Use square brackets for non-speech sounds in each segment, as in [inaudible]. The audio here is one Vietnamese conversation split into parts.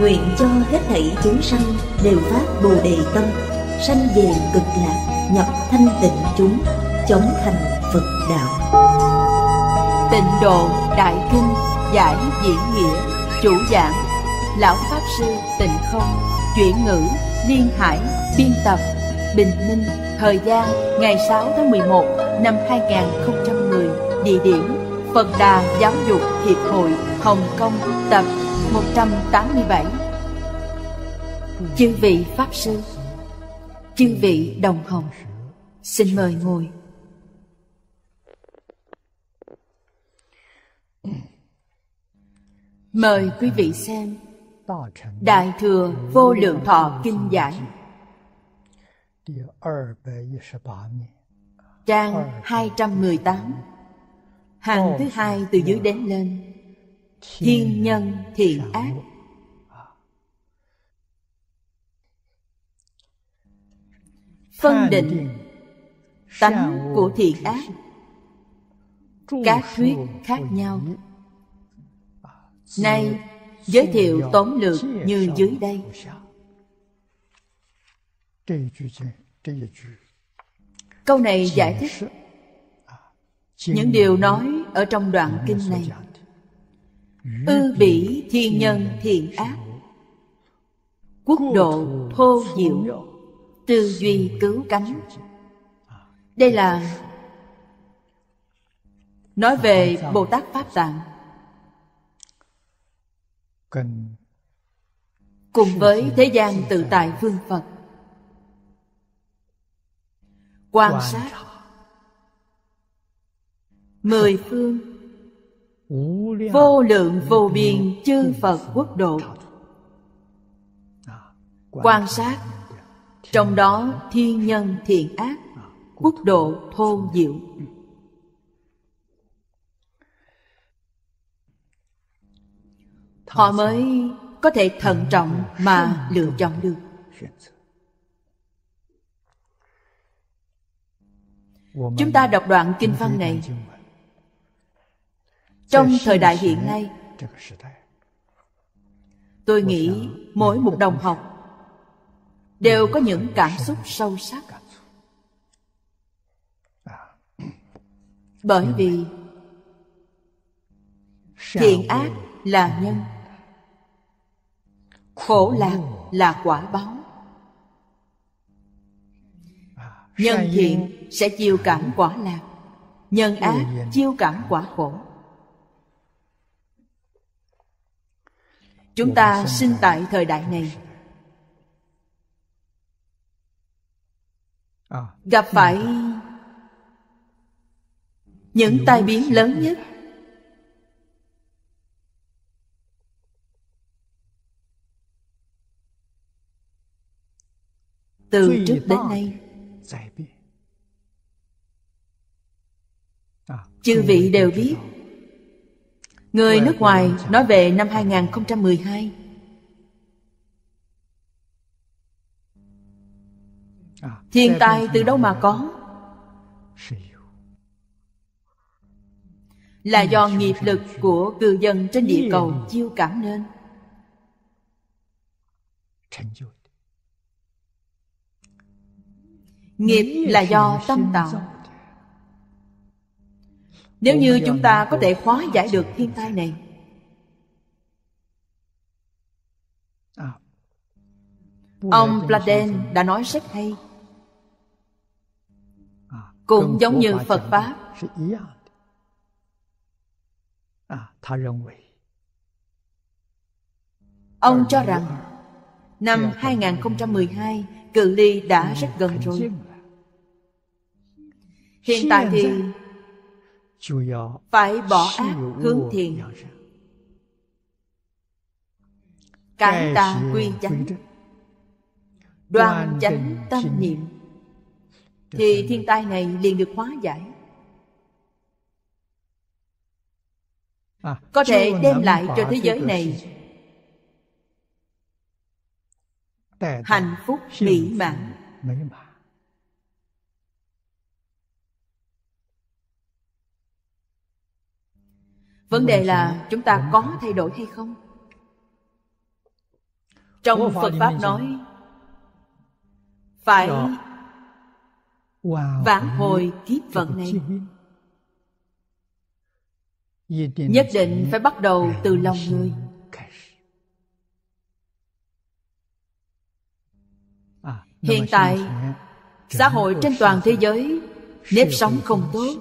Nguyện cho hết thảy chúng sanh đều phát Bồ Đề Tâm Sanh về cực lạc, nhập thanh tịnh chúng Chống thành Phật Đạo Tịnh độ Đại Kinh Giải Diễn Nghĩa Chủ giảng Lão Pháp Sư Tịnh Không Chuyển ngữ Liên Hải Biên tập Bình Minh Thời gian ngày 6 tháng 11 năm 2010 Địa điểm Phật Đà Giáo dục Hiệp hội Hồng Kông Tập 187 Chư vị Pháp Sư Chư vị Đồng Hồng Xin mời ngồi Mời quý vị xem Đại Thừa Vô Lượng Thọ Kinh Giải Trang 218 Hàng thứ hai từ dưới đến lên thiên nhân thiện ác phân định tánh của thiện ác các thuyết khác nhau nay giới thiệu tóm lược như dưới đây câu này giải thích những điều nói ở trong đoạn kinh này Ư bỉ thiên nhân thiện ác Quốc độ thô diệu Tư duy cứu cánh Đây là Nói về Bồ Tát Pháp Tạng Cùng với thế gian tự tại phương Phật Quan sát Mười phương vô lượng vô biên chư phật quốc độ quan sát trong đó thiên nhân thiện ác quốc độ thô diệu họ mới có thể thận trọng mà lựa chọn được chúng ta đọc đoạn kinh văn này trong thời đại hiện nay tôi nghĩ mỗi một đồng học đều có những cảm xúc sâu sắc bởi vì thiện ác là nhân khổ lạc là quả báo nhân thiện sẽ chiêu cảm quả lạc nhân ác chiêu cảm quả khổ chúng ta sinh tại thời đại này gặp phải những tai biến lớn nhất từ trước đến nay chư vị đều biết Người nước ngoài nói về năm 2012 à, Thiên tai từ đâu mà có Là do nghiệp lực của cư dân trên địa cầu chiêu cảm nên Nghiệp là do tâm tạo nếu như chúng ta có thể hóa giải được thiên tai này à. ông Platen đã nói rất hay à, cũng giống như phật pháp à? ông cho rằng năm 2012 cự ly đã rất gần rồi hiện tại thì phải bỏ ác hướng thiện cải tà quy chánh đoan chánh tâm niệm thì thiên tai này liền được hóa giải à, có thể đem lại cho thế giới này hạnh phúc mỹ mãn vấn đề là chúng ta có thay đổi hay không trong phật pháp nói phải vãn hồi kiếp vận này nhất định phải bắt đầu từ lòng người à, hiện tại xã hội trên toàn thế giới nếp sống không tốt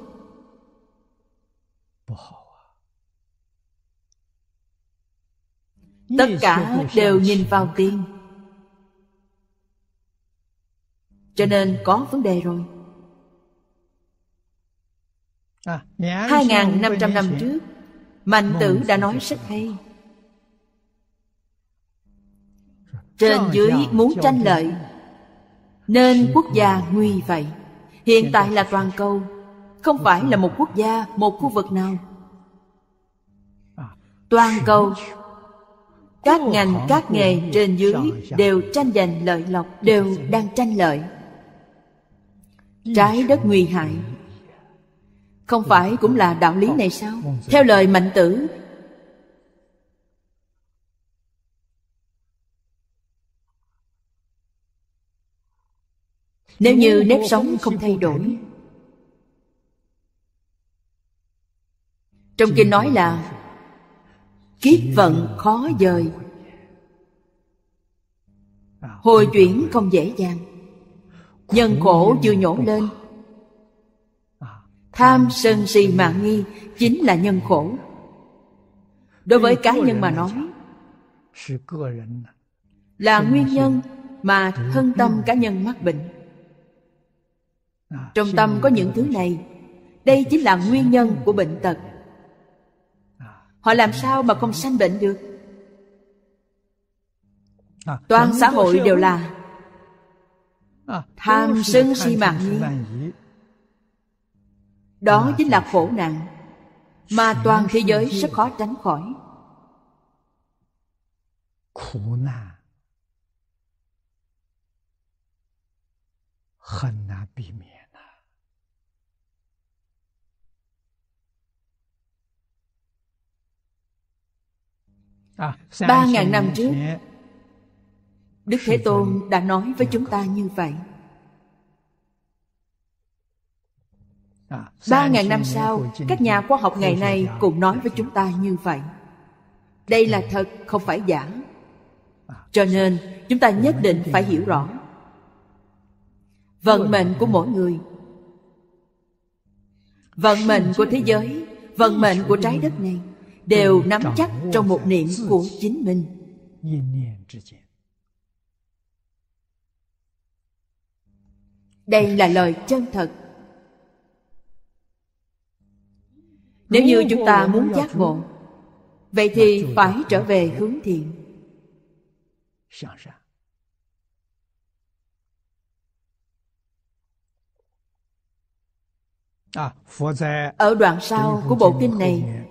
tất cả đều nhìn vào tiền cho nên có vấn đề rồi 2.500 à, năm trước Mạnh tử đã nói rất hay Trên dưới muốn tranh lợi Nên quốc gia nguy vậy Hiện tại là toàn cầu Không phải là một quốc gia, một khu vực nào à. Toàn cầu các ngành các nghề trên dưới đều tranh giành lợi lộc đều đang tranh lợi trái đất nguy hại không phải cũng là đạo lý này sao theo lời mạnh tử nếu như nếp sống không thay đổi trong kinh nói là kiếp vận khó dời hồi chuyển không dễ dàng nhân khổ chưa nhổ lên tham sân si mạng nghi chính là nhân khổ đối với cá nhân mà nói là nguyên nhân mà thân tâm cá nhân mắc bệnh trong tâm có những thứ này đây chính là nguyên nhân của bệnh tật họ làm sao mà không sanh bệnh được à, toàn xã hội đều là à, tham sân si mạng nghi đó chính là khổ nạn mà toàn thế giới rất khó tránh khỏi khổ nạn À, ba ngàn năm trước đức thế tôn đã nói với chúng ta như vậy à, ba ngàn năm sau các nhà khoa học ngày nay cũng nói với chúng ta như vậy đây là thật không phải giả à, cho nên chúng ta nhất định phải hiểu rõ vận mệnh của mỗi người vận mệnh của thế giới vận mệnh của trái đất này đều nắm chắc trong một niệm của chính mình đây là lời chân thật nếu như chúng ta muốn giác ngộ vậy thì phải trở về hướng thiện à, ở đoạn sau của bộ kinh này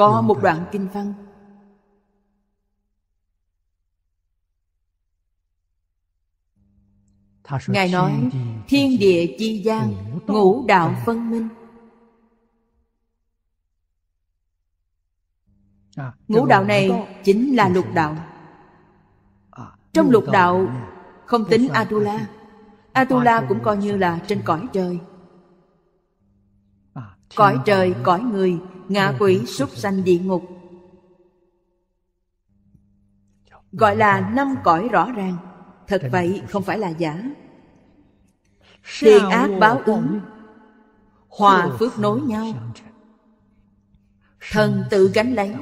có một đoạn kinh văn ngài nói thiên địa chi gian ngũ đạo phân minh à, ngũ đạo này chính là lục đạo à, trong lục đạo không tính atula atula cũng coi như là trên cõi trời à, cõi trời cõi người ngạ ừ. quỷ súc sanh địa ngục gọi là năm cõi rõ ràng thật vậy không phải là giả thiện ác báo ứng hòa phước nối nhau thần tự gánh lấy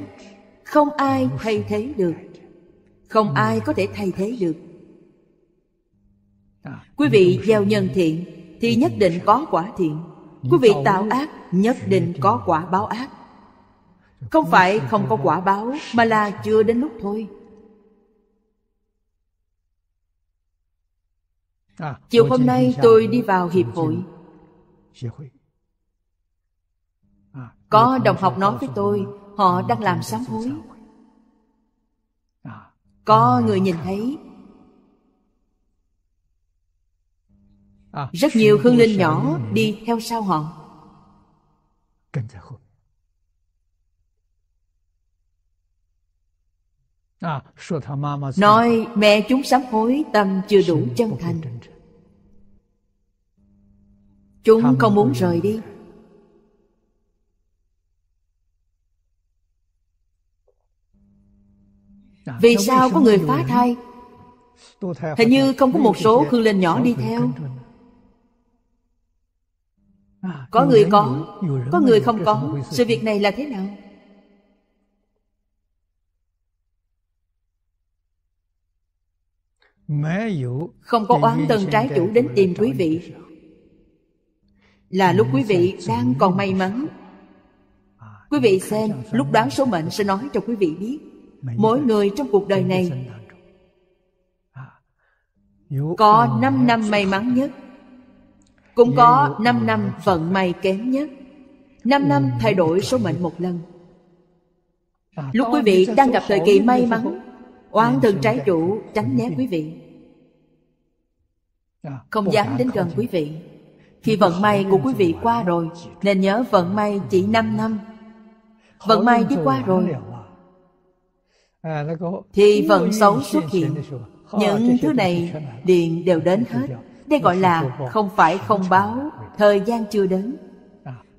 không ai thay thế được không ừ. ai có thể thay thế được à, quý vị gieo nhân thiện thì nhất định có quả thiện quý vị tạo ác nhất định có quả báo ác không phải không có quả báo mà là chưa đến lúc thôi chiều hôm nay tôi đi vào hiệp hội có đồng học nói với tôi họ đang làm sám hối có người nhìn thấy rất nhiều hương linh nhỏ đi theo sau họ Nói mẹ chúng sám hối tâm chưa đủ chân thành Chúng không muốn rời đi à, Vì sao có người phá thai Hình như không có một số hương linh nhỏ đi theo Có à, người có Có người không có Sự việc này là thế nào không có oán tân trái chủ đến tìm quý vị là lúc quý vị đang còn may mắn quý vị xem lúc đoán số mệnh sẽ nói cho quý vị biết mỗi người trong cuộc đời này à, có 5 năm may mắn nhất cũng có 5 năm vận may kém nhất 5 năm thay đổi số mệnh một lần à, Lúc quý vị đang gặp thời kỳ may mắn Oán thân trái chủ tránh né quý vị không dám đến gần quý vị khi vận may của quý vị qua rồi nên nhớ vận may chỉ 5 năm vận may đi qua rồi thì vận xấu xuất hiện những thứ này điện đều đến hết đây gọi là không phải không báo thời gian chưa đến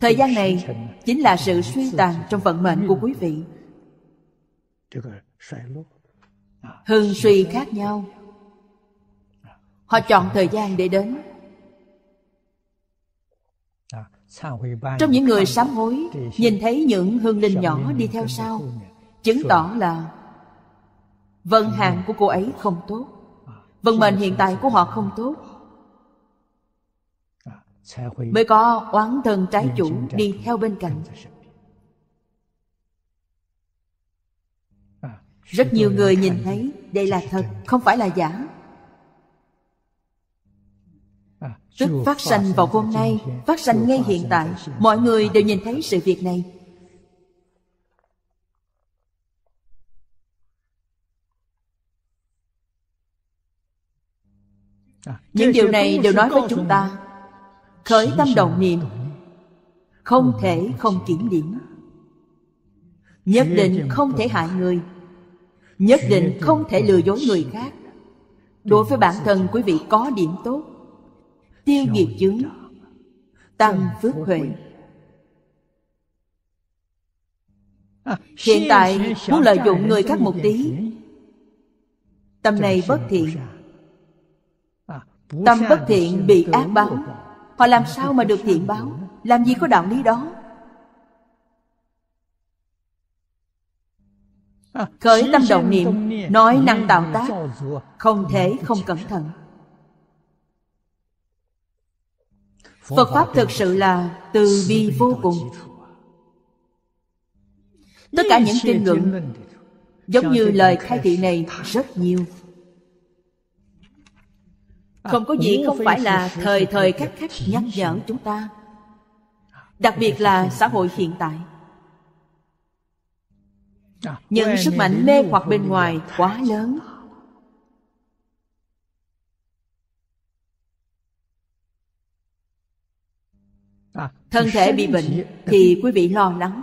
thời gian này chính là sự suy tàn trong vận mệnh của quý vị hưng suy khác nhau họ chọn thời gian để đến à, trong những người sám hối nhìn thấy những hương linh nhỏ đi theo sau chứng tỏ là vận hạn của cô ấy không tốt à, vận mệnh hiện tại của họ không tốt à, mới có oán thân trái chủ đi theo bên cạnh rất nhiều người nhìn thấy đây là thật không phải là giả Rất phát sanh vào hôm nay Phát sanh ngay hiện tại Mọi người đều nhìn thấy sự việc này Những điều này đều nói với chúng ta Khởi tâm đồng niệm Không thể không kiểm điểm Nhất định không thể hại người Nhất định không thể lừa dối người khác Đối với bản thân quý vị có điểm tốt tiêu diệt chứng tăng phước huệ à, hiện tại muốn lợi dụng người khác một tí tâm này bất thiện à, tâm bất thiện bị ác báo họ làm sao mà được thiện báo làm gì có đạo lý đó à, khởi tâm động niệm nói năng tạo tác không thể không cẩn thận phật pháp thực sự là từ bi vô cùng tất cả những kinh luận giống như lời khai thị này rất nhiều không có gì không phải là thời thời khắc khắc nhắc nhở chúng ta đặc biệt là xã hội hiện tại những sức mạnh mê hoặc bên ngoài quá lớn À. thân thể bị bệnh thì quý vị lo lắng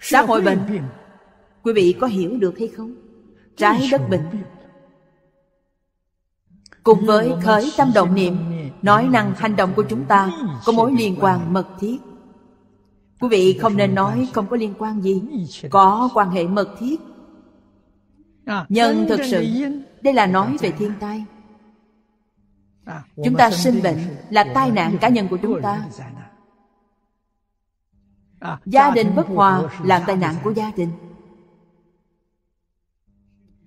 xã hội bệnh quý vị có hiểu được hay không trái đất bệnh cùng với khởi tâm động niệm nói năng hành động của chúng ta có mối liên quan mật thiết quý vị không nên nói không có liên quan gì có quan hệ mật thiết à, nhân thực sự đây là nói dạ, dạ. về thiên tai À, chúng ta sinh bệnh là tai nạn cá nhân của chúng ta à, gia đình bất hòa là tai nạn của gia đình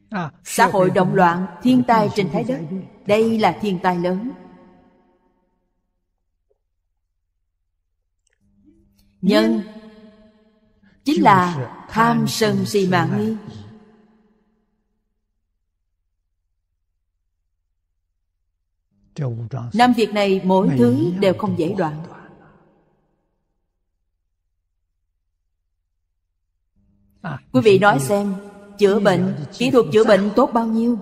à, xã hội động loạn thiên tai trên trái đất đây là thiên tai lớn nhân chính là tham sân si mạng nghi năm việc này mỗi thứ đều không dễ đoạn à, quý vị nói xem chữa bệnh kỹ thuật chữa bệnh tốt bao nhiêu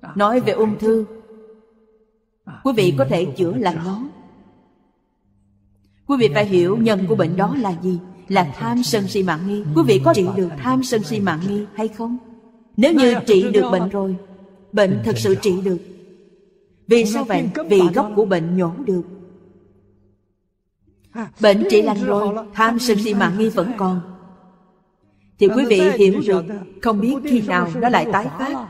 à, nói về ung thư à, quý vị có thể chữa lành nó quý vị phải hiểu nhân của bệnh đó là gì là tham sân si mạng nghi quý vị có trị được tham sân si mạng nghi hay không nếu như trị được bệnh rồi bệnh thật sự trị được vì sao vậy? Vì gốc của bệnh nhổ được Bệnh trị lành rồi Tham sân si mạng nghi vẫn còn Thì quý vị hiểu được Không biết khi nào nó lại tái phát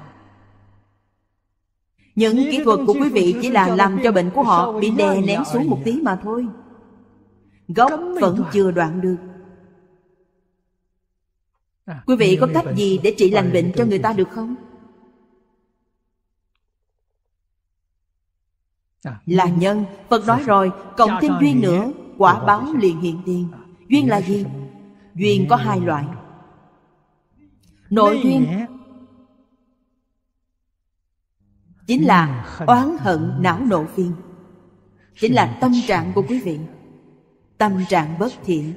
Những kỹ thuật của quý vị chỉ là làm cho bệnh của họ Bị đè nén xuống một tí mà thôi Gốc vẫn chưa đoạn được à. Quý vị có cách gì để trị lành bệnh cho người ta được không? Dạ. là nhân phật nói dạ. rồi cộng thêm duyên nữa quả báo liền hiện tiền dạ. duyên là gì duyên có hai loại nội duyên chính là oán hận não nộ phiền chính là tâm trạng của quý vị tâm trạng bất thiện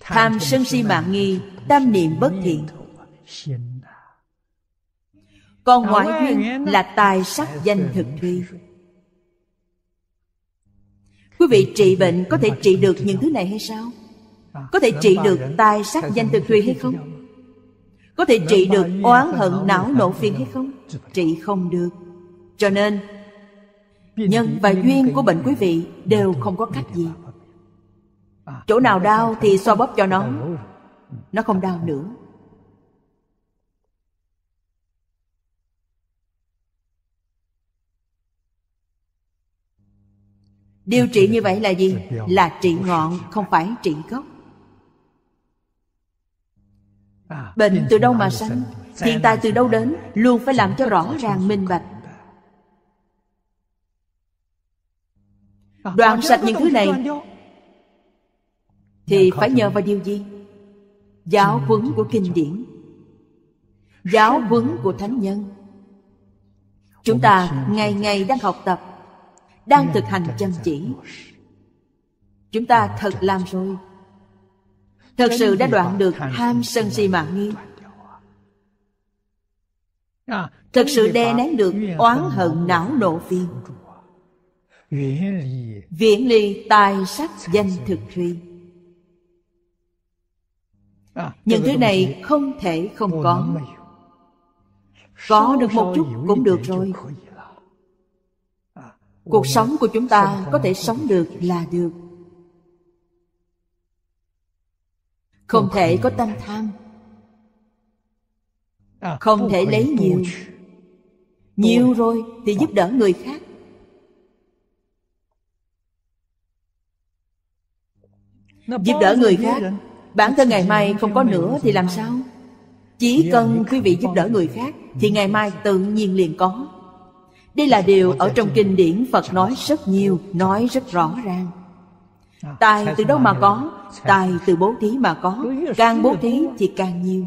tham sân si mạng nghi tâm niệm bất thiện con ngoại duyên là à, tài sắc danh thực đi Quý vị trị bệnh có thể trị được những thứ này hay sao? Có thể trị được tài sắc danh thực thùy hay không? Có thể trị được oán hận não nổ phiền hay không? Trị không được Cho nên Nhân và duyên của bệnh quý vị đều không có cách gì à, Chỗ nào đau thì xoa bóp cho nó Nó không đau nữa điều trị như vậy là gì là trị ngọn không phải trị gốc bệnh từ đâu mà sanh hiện tại từ đâu đến luôn phải làm cho rõ ràng minh bạch đoạn sạch những thứ này thì phải nhờ vào điều gì giáo huấn của kinh điển giáo huấn của thánh nhân chúng ta ngày ngày đang học tập đang thực hành chăm chỉ chúng ta thật làm rồi thật sự đã đoạn được tham sân si mạng nghi thật sự đe nén được oán hận não nộ phiền viễn ly tài sắc danh thực duy, những thứ này không thể không có có được một chút cũng được rồi cuộc sống của chúng ta có thể sống được là được không thể có tâm tham không thể à, lấy nhiều nhiều rồi thì giúp đỡ người khác giúp đỡ người khác bản thân ngày mai không có nữa thì làm sao chỉ cần quý vị giúp đỡ người khác thì ngày mai ừ. tự nhiên liền có đây là điều ở trong kinh điển Phật nói rất nhiều, nói rất rõ ràng. Tài từ đâu mà có, tài từ bố thí mà có, càng bố thí thì càng nhiều.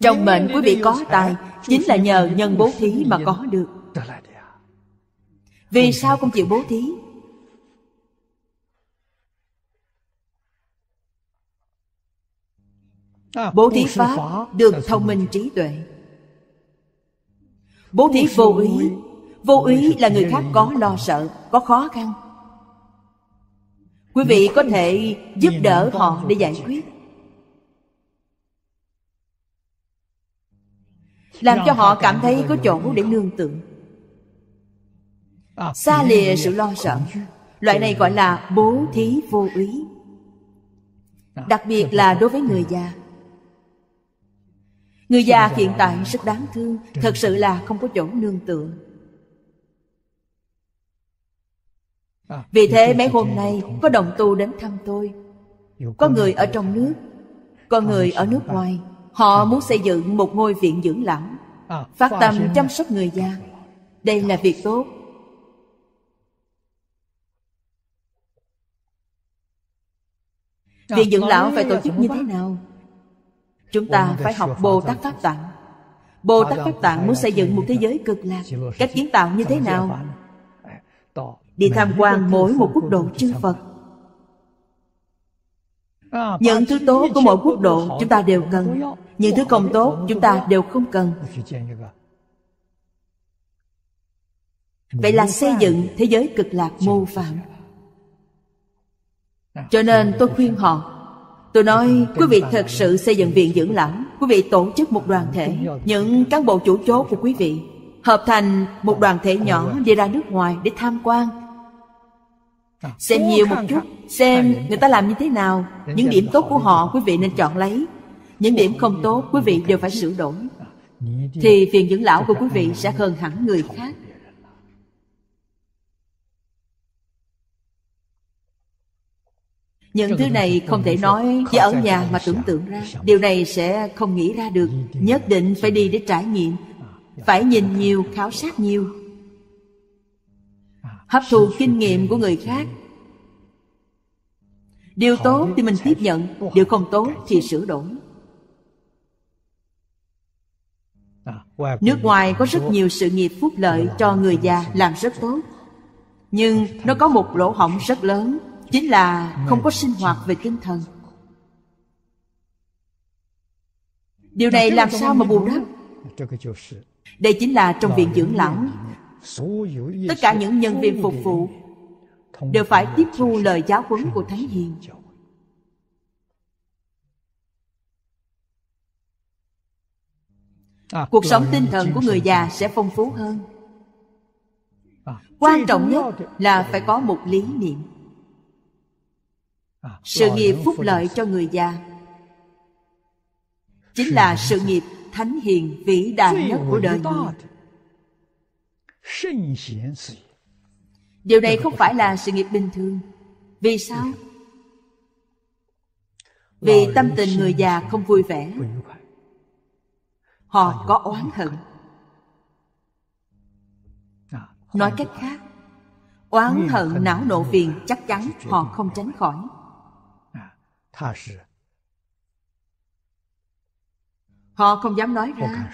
Trong mệnh quý vị có tài Chính là nhờ nhân bố thí mà có được Vì sao không chịu bố thí? Bố thí Pháp được thông minh trí tuệ bố thí vô ý vô ý là người khác có lo sợ có khó khăn quý vị có thể giúp đỡ họ để giải quyết làm cho họ cảm thấy có chỗ để nương tựa à, xa lìa sự lo sợ loại này gọi là bố thí vô ý à, đặc biệt là đối với người già Người già hiện tại rất đáng thương Thật sự là không có chỗ nương tựa Vì thế mấy hôm nay có đồng tu đến thăm tôi Có người ở trong nước Có người ở nước ngoài Họ muốn xây dựng một ngôi viện dưỡng lão Phát tâm chăm sóc người già Đây là việc tốt Viện dưỡng lão phải tổ chức như thế nào Chúng ta phải học Bồ Tát Pháp Tạng Bồ Tát Pháp Tạng muốn xây dựng một thế giới cực lạc Cách kiến tạo như thế nào? À, Đi tham quan mỗi một quốc độ chư Phật à, Những thứ tốt của mỗi quốc độ chúng ta đều cần Những thứ không tốt chúng ta đều không cần Vậy là xây dựng thế giới cực lạc mô phạm Cho nên tôi khuyên họ Tôi nói quý vị thật sự xây dựng viện dưỡng lão Quý vị tổ chức một đoàn thể Những cán bộ chủ chốt của quý vị Hợp thành một đoàn thể nhỏ đi ra nước ngoài để tham quan Xem nhiều một chút Xem người ta làm như thế nào Những điểm tốt của họ quý vị nên chọn lấy Những điểm không tốt quý vị đều phải sửa đổi Thì viện dưỡng lão của quý vị sẽ hơn hẳn người khác những thứ này không thể nói chỉ ở nhà mà tưởng tượng ra điều này sẽ không nghĩ ra được nhất định phải đi để trải nghiệm phải nhìn nhiều khảo sát nhiều hấp thụ kinh nghiệm của người khác điều tốt thì mình tiếp nhận điều không tốt thì sửa đổi à, nước ngoài có rất nhiều sự nghiệp phúc lợi cho người già làm rất tốt nhưng nó có một lỗ hổng rất lớn chính là không có sinh hoạt về tinh thần điều này làm sao mà bù đắp đây chính là trong viện dưỡng lão tất cả những nhân viên phục vụ đều phải tiếp thu lời giáo huấn của thánh hiền cuộc sống tinh thần của người già sẽ phong phú hơn à, quan trọng nhất là phải có một lý niệm À, sự nghiệp phúc lợi cho người già chính là [laughs] sự nghiệp thánh hiền vĩ đại nhất của đời người điều này không phải là sự nghiệp bình thường vì sao vì tâm tình người già không vui vẻ họ có oán hận à, nói cách khác oán hận não nộ phiền chắc chắn họ không tránh khỏi Họ không dám nói ra.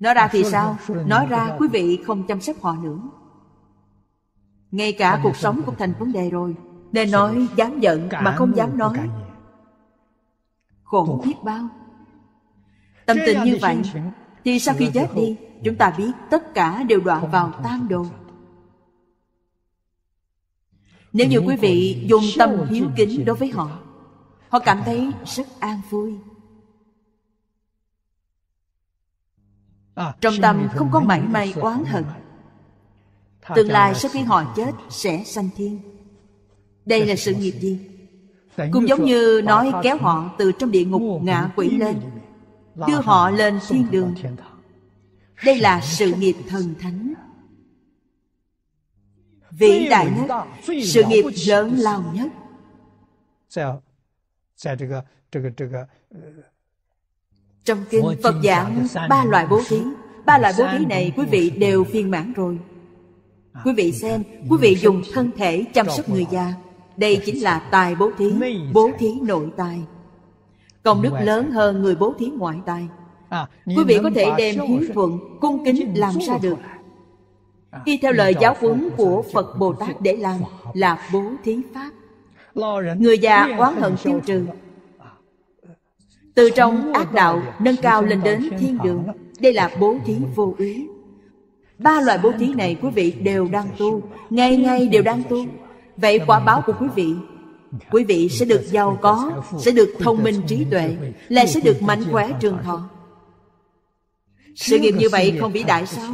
Nói ra à, thì sao? Nói ra quý vị không chăm sóc họ nữa. Ngay cả cuộc sống cũng thành vấn đề rồi. Nên nói dám giận mà không dám nói. Khổ biết bao. Tâm tình như vậy thì sau khi chết đi, chúng ta biết tất cả đều đoạn vào tam đồ. Nếu như quý vị dùng tâm hiếu kính đối với họ Họ cảm thấy rất an vui à, Trong tâm không có mảy may oán hận Tương lai sau khi họ chết sẽ sanh thiên Đây là sự nghiệp gì? Cũng giống như nói kéo họ từ trong địa ngục ngạ quỷ lên Đưa họ lên thiên đường Đây là sự nghiệp thần thánh vĩ đại nhất sự nghiệp lớn lao nhất ờ, trong kinh phật giảng ba loại bố thí ba loại bố thí này à, quý vị đều viên mãn rồi quý vị xem quý vị dùng thân thể chăm sóc người già đây chính là tài bố thí bố thí nội tài công đức lớn hơn người bố thí ngoại tài à, quý vị có thể đem hiếu thuận cung kính làm ra được À, khi theo lời giáo huấn của phật bồ tát để làm là bố thí pháp người già oán hận tiêu trừ à, từ trong ác đạo nâng cao lên đến thiên đường đây là bố thí vô úy ba loại bố thí này quý vị đều đang tu ngày ngày đều đang tu vậy quả báo của quý vị quý vị sẽ được giàu có sẽ được thông minh trí tuệ lại sẽ được mạnh khỏe trường thọ sự nghiệp như vậy không vĩ đại sao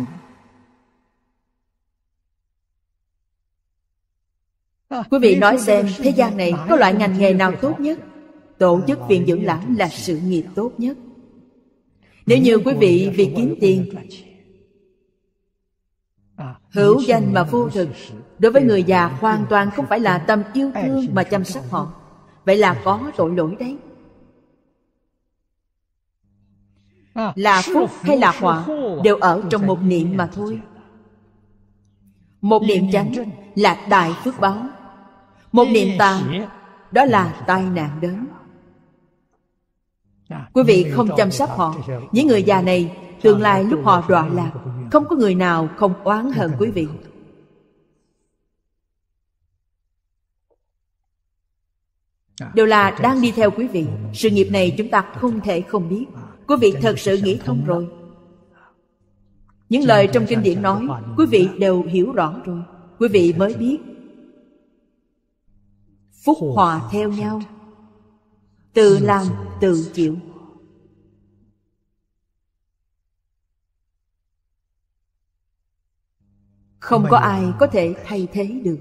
Quý vị nói xem thế gian này có loại ngành nghề nào tốt nhất? Tổ chức viện dưỡng lão là sự nghiệp tốt nhất. Nếu như quý vị vì kiếm tiền Hữu danh mà vô thực Đối với người già hoàn toàn không phải là tâm yêu thương mà chăm sóc họ Vậy là có tội lỗi đấy Là phúc hay là họa Đều ở trong một niệm mà thôi Một niệm chánh là đại phước báo một niệm tà đó là tai nạn đến quý vị không chăm sóc họ những người già này tương lai lúc họ đọa lạc không có người nào không oán hận quý vị đều là đang đi theo quý vị sự nghiệp này chúng ta không thể không biết quý vị thật sự nghĩ thông rồi những lời trong kinh điển nói quý vị đều hiểu rõ rồi quý vị mới biết phúc hòa theo nhau tự làm tự chịu không có ai có thể thay thế được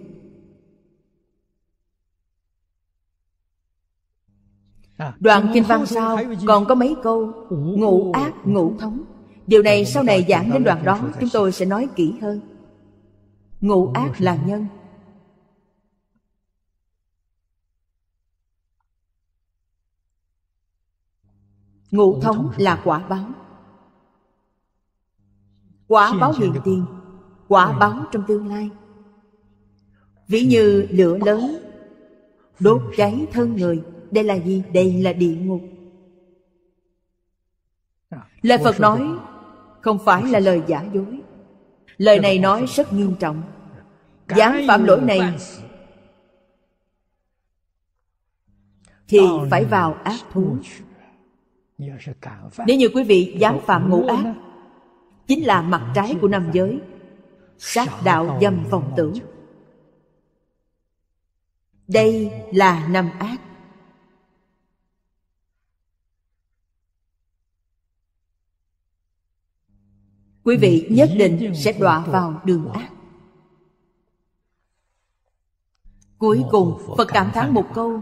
à, đoạn kinh văn sau còn có mấy câu ngũ ác ngũ thống điều này sau này giảng đến đoạn đó chúng tôi sẽ nói kỹ hơn ngũ ác là nhân ngũ thống là quả báo quả báo hiện tiền quả báo trong tương lai ví như lửa lớn đốt cháy thân người đây là gì đây là địa ngục à, lời phật nói không phải là lời giả dối lời này nói rất nghiêm trọng dám phạm lỗi này thì phải vào ác thú nếu như quý vị dám phạm ngũ ác chính là mặt trái của nam giới sát đạo dâm vọng tưởng đây là năm ác quý vị nhất định sẽ đọa vào đường ác cuối cùng phật cảm thán một câu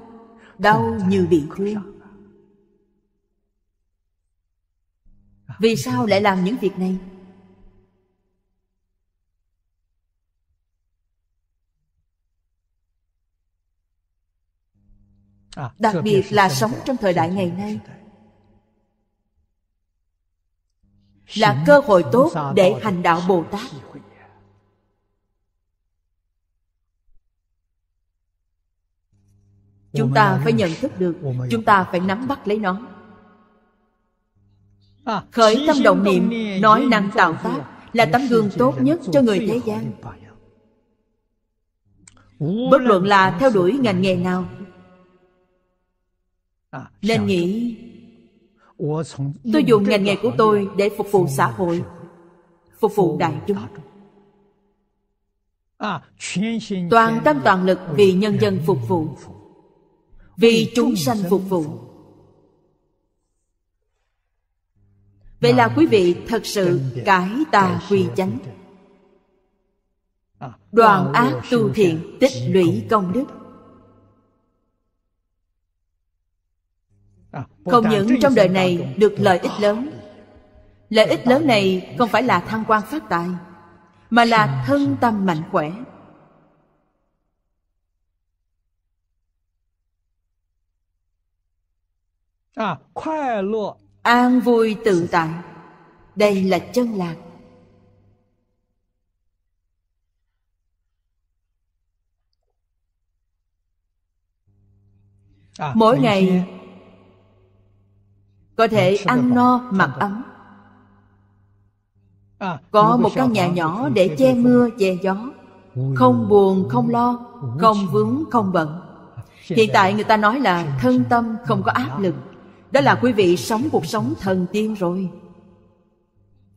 đau như bị thương vì sao lại làm những việc này à, đặc biệt là sống trong thời đại ngày nay là cơ hội tốt để hành đạo bồ tát chúng ta phải nhận thức được chúng ta phải nắm bắt lấy nó À, khởi tâm động niệm nói năng tạo tác à. là tấm gương tốt nhất cho người thế gian à. bất luận là theo đuổi ngành nghề nào nên nghĩ tôi dùng ngành nghề của tôi để phục vụ xã hội phục vụ đại chúng toàn tâm toàn lực vì nhân dân phục vụ ừ. vì chúng sanh phục vụ vậy là quý vị thật sự cải tà quy chánh à, đoàn ác tu thiện tích lũy công đức à, không những trong đời này được lợi ích lớn lợi ích lớn này không phải là thăng quan phát tài mà là thân tâm mạnh khỏe à, an vui tự tại đây là chân lạc à, mỗi ngày có thể ăn no mặc ấm à, có một căn nhà nhỏ để che mưa che gió không buồn không lo không vướng không bận hiện tại người ta nói là thân tâm không có áp lực đó là quý vị sống cuộc sống thần tiên rồi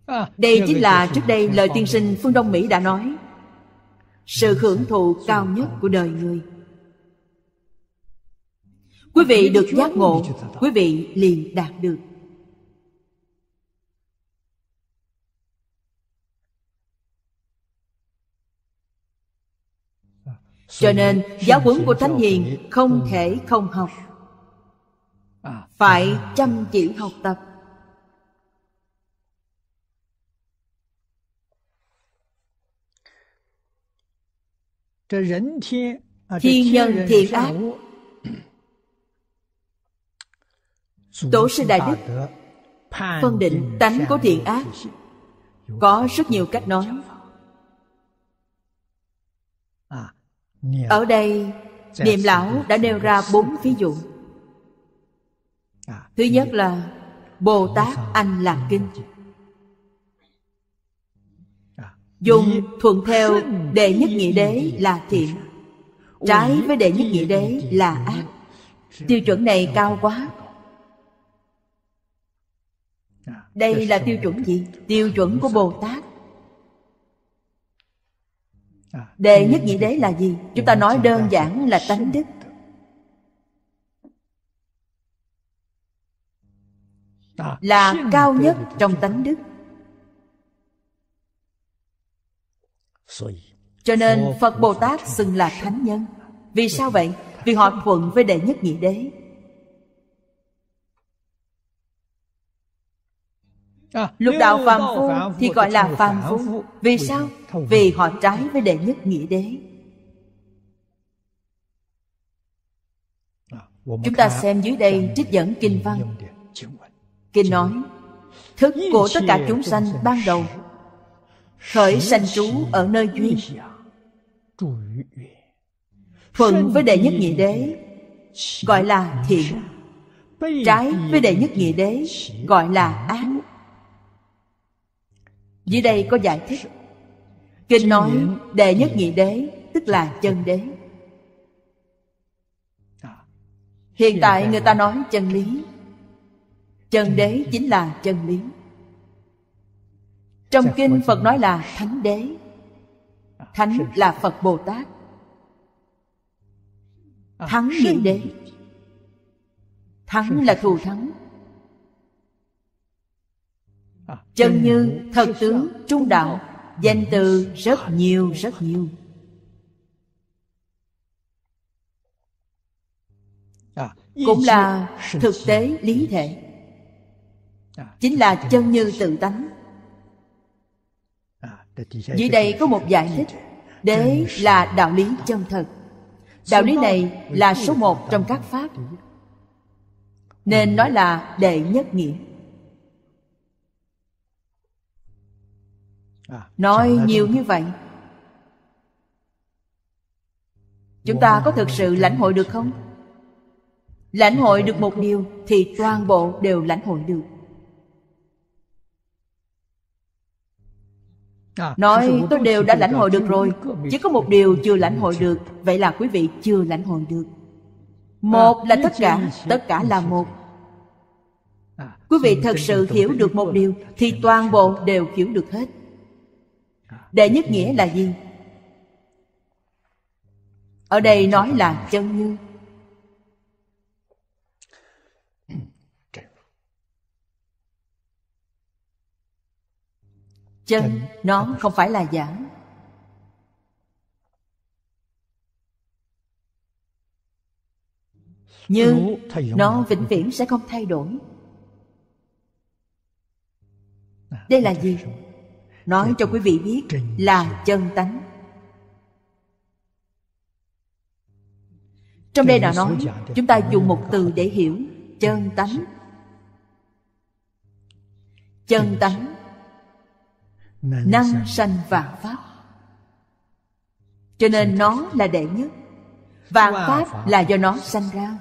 à, đây chính là trước đây lời tiên sinh phương đông mỹ đã nói sự hưởng thụ cao nhất của đời người quý vị được giác ngộ quý vị liền đạt được à, cho nên giáo huấn của thánh hiền không thể không học phải chăm chỉ học tập thiên à, nhân thiện ác tổ sư đại đức phân định tánh của thiện ác có rất nhiều cách nói à, ở đây niệm lão đã nêu ra bốn ví dụ À, thứ nhất là bồ tát anh làm kinh à, dùng thuận theo đệ nhất nhị đế là thiện trái với đệ nhất nhị đế là ác tiêu chuẩn này cao quá à, đây là tiêu chuẩn gì tiêu chuẩn của bồ tát đệ nhất nhị đế là gì chúng ta nói đơn giản là tánh đức là cao nhất trong tánh đức cho nên phật bồ tát xưng là thánh nhân vì sao vậy vì họ thuận với đệ nhất nhị đế à, Lục đạo phàm phu thì gọi là phàm phu Vì sao? Vì họ trái với đệ nhất nghĩa đế à, Chúng ta xem dưới đây trích dẫn kinh văn Kinh nói Thức của tất cả chúng sanh ban đầu Khởi sanh trú ở nơi duyên Thuận với đệ nhất nhị đế Gọi là thiện Trái với đệ nhất nhị đế Gọi là ác Dưới đây có giải thích Kinh nói đệ nhất nhị đế Tức là chân đế à. Hiện tại người ta nói chân lý chân đế chính là chân lý trong kinh phật nói là thánh đế thánh là phật bồ tát à, thắng nghĩa đế thắng là thù thắng à, chân như thật tướng trung đạo danh từ rất nhiều rất nhiều à, cũng là thực tế lý thể À, chính là chân như tự tánh à, dưới đây có một giải thích đế là đạo lý chân thật đạo lý này là số một trong các pháp nên ừ. nói là đệ nhất nghĩa à, nói nhiều như vậy chúng ta có thực sự lãnh hội được không lãnh hội được một điều thì toàn bộ đều lãnh hội được À, nói tôi đều đã lãnh hội được rồi chỉ có một điều chưa lãnh hội được vậy là quý vị chưa lãnh hội được à, một là tất cả tất cả là một à, quý vị thật sự hiểu được một điều thì toàn bộ đều hiểu được hết đệ nhất nghĩa là gì ở đây nói là chân như chân nó không phải là giả nhưng nó vĩnh viễn sẽ không thay đổi đây là gì nói cho quý vị biết là chân tánh trong đây đã nói chúng ta dùng một từ để hiểu chân tánh chân tánh năng sanh vạn pháp cho nên nó là đệ nhất vạn pháp là do nó sanh ra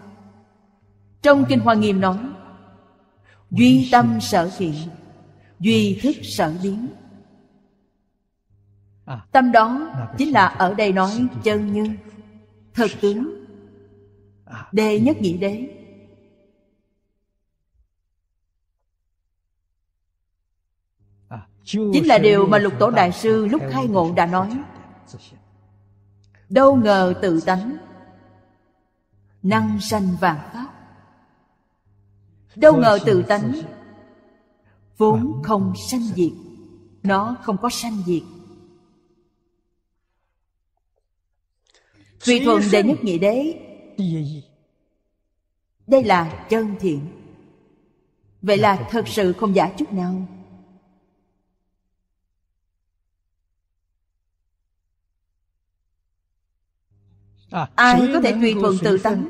trong kinh hoa nghiêm nói duy tâm sở hiện duy thức sở biến à, tâm đó chính là ở đây nói chân như thật tướng à, đệ nhất nhị đế chính là điều mà lục tổ đại sư lúc khai ngộ đã nói đâu ngờ tự tánh năng sanh vạn pháp đâu ngờ tự tánh vốn không sanh diệt nó không có sanh diệt tùy thuận đệ nhất nhị đế đây là chân thiện vậy là thật sự không giả chút nào À, ai có thể tùy thuận tự tánh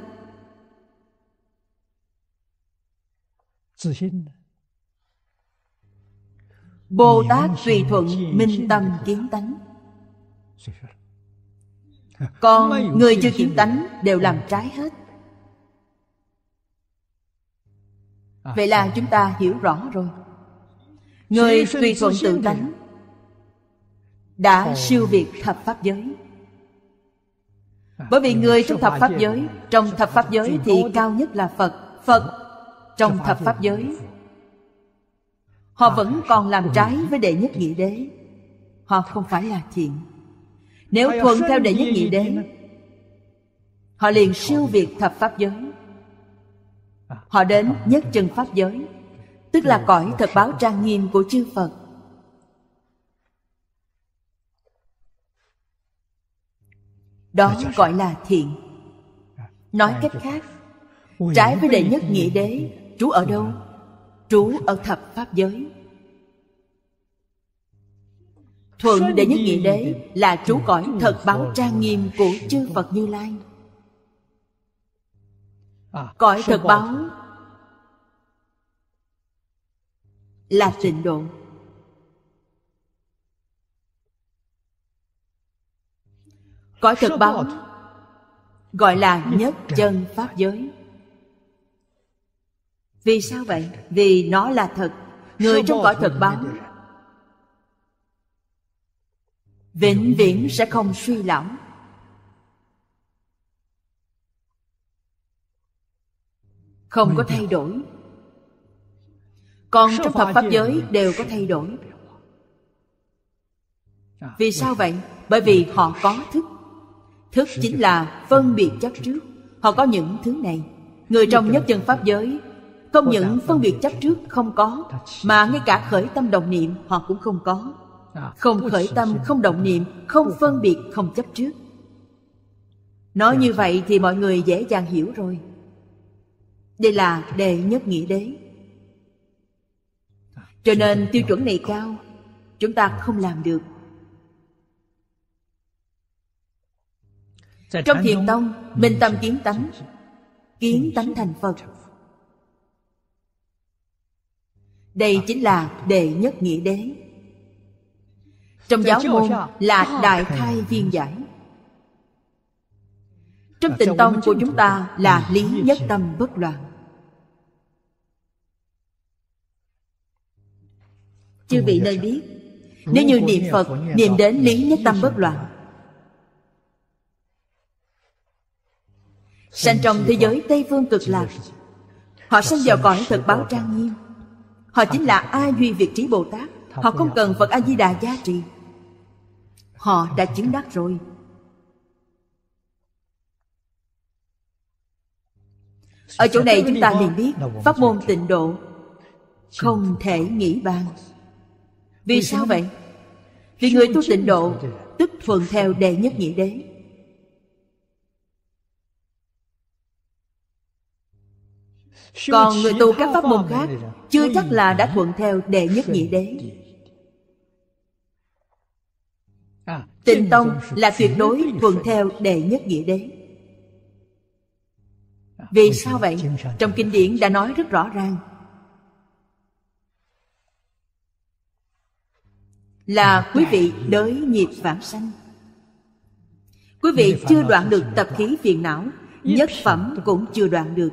bồ tát tùy thuận minh tâm kiến tánh còn người chưa kiến tánh đều ừ. làm trái hết à, vậy là à. chúng ta hiểu rõ rồi người tùy thuận tự tánh đã siêu việt thập pháp giới bởi vì người trong thập pháp giới trong thập pháp giới thì cao nhất là phật phật trong thập pháp giới họ vẫn à, còn làm trái với đệ nhất nghĩa đế họ không phải là thiện nếu thuận theo đệ nhất nghĩa đế họ liền siêu việt thập pháp giới à, họ đến nhất chân pháp giới tức là cõi thật báo trang nghiêm của chư phật đó gọi là thiện nói cách khác trái với đệ nhất nghĩa đế trú ở đâu dạ. trú ở thập pháp giới thuận đệ nhất nghĩa đế là trú cõi thật báo trang nghiêm của chư phật như lai à, cõi thật báo là tịnh độ Có thực báo Gọi là nhất chân Pháp giới Vì sao vậy? Vì nó là thật Người trong cõi thực báo Vĩnh viễn sẽ không suy lão Không có thay đổi Còn trong thập pháp giới đều có thay đổi dạ, Vì sao vậy? Bởi vì họ có thức thức chính là phân biệt chấp trước họ có những thứ này người trong nhất chân pháp giới không những phân biệt chấp trước không có mà ngay cả khởi tâm đồng niệm họ cũng không có không khởi tâm không động niệm không phân biệt không chấp trước nói như vậy thì mọi người dễ dàng hiểu rồi đây là đề nhất nghĩa đế cho nên tiêu chuẩn này cao chúng ta không làm được trong thiền tông minh tâm kiến tánh kiến tánh thành phật đây chính là đệ nhất nghĩa đế trong giáo môn là đại khai viên giải trong tình tông của chúng ta là lý nhất tâm bất loạn chưa vị nơi biết nếu như niệm phật niệm đến lý nhất tâm bất loạn Sanh trong thế giới Tây Phương cực lạc Họ sanh vào cõi thật báo trang nghiêm Họ chính là A Duy Việt Trí Bồ Tát Họ không cần Phật A-di-đà giá trị Họ đã chứng đắc rồi Ở chỗ này chúng ta liền biết Pháp môn tịnh độ Không thể nghĩ bàn Vì sao vậy? Vì người tu tịnh độ Tức thuần theo đệ nhất nhị đế Còn người tu các pháp môn khác Chưa chắc là đã thuận theo à, đệ nhất nhị đế Tịnh Tông là tuyệt đối thuận theo đệ nhất nhị đế Vì sao vậy? Trong kinh điển đã nói rất rõ ràng Là quý vị đới nghiệp vãng sanh Quý vị chưa đoạn được tập khí phiền não Nhất phẩm cũng chưa đoạn được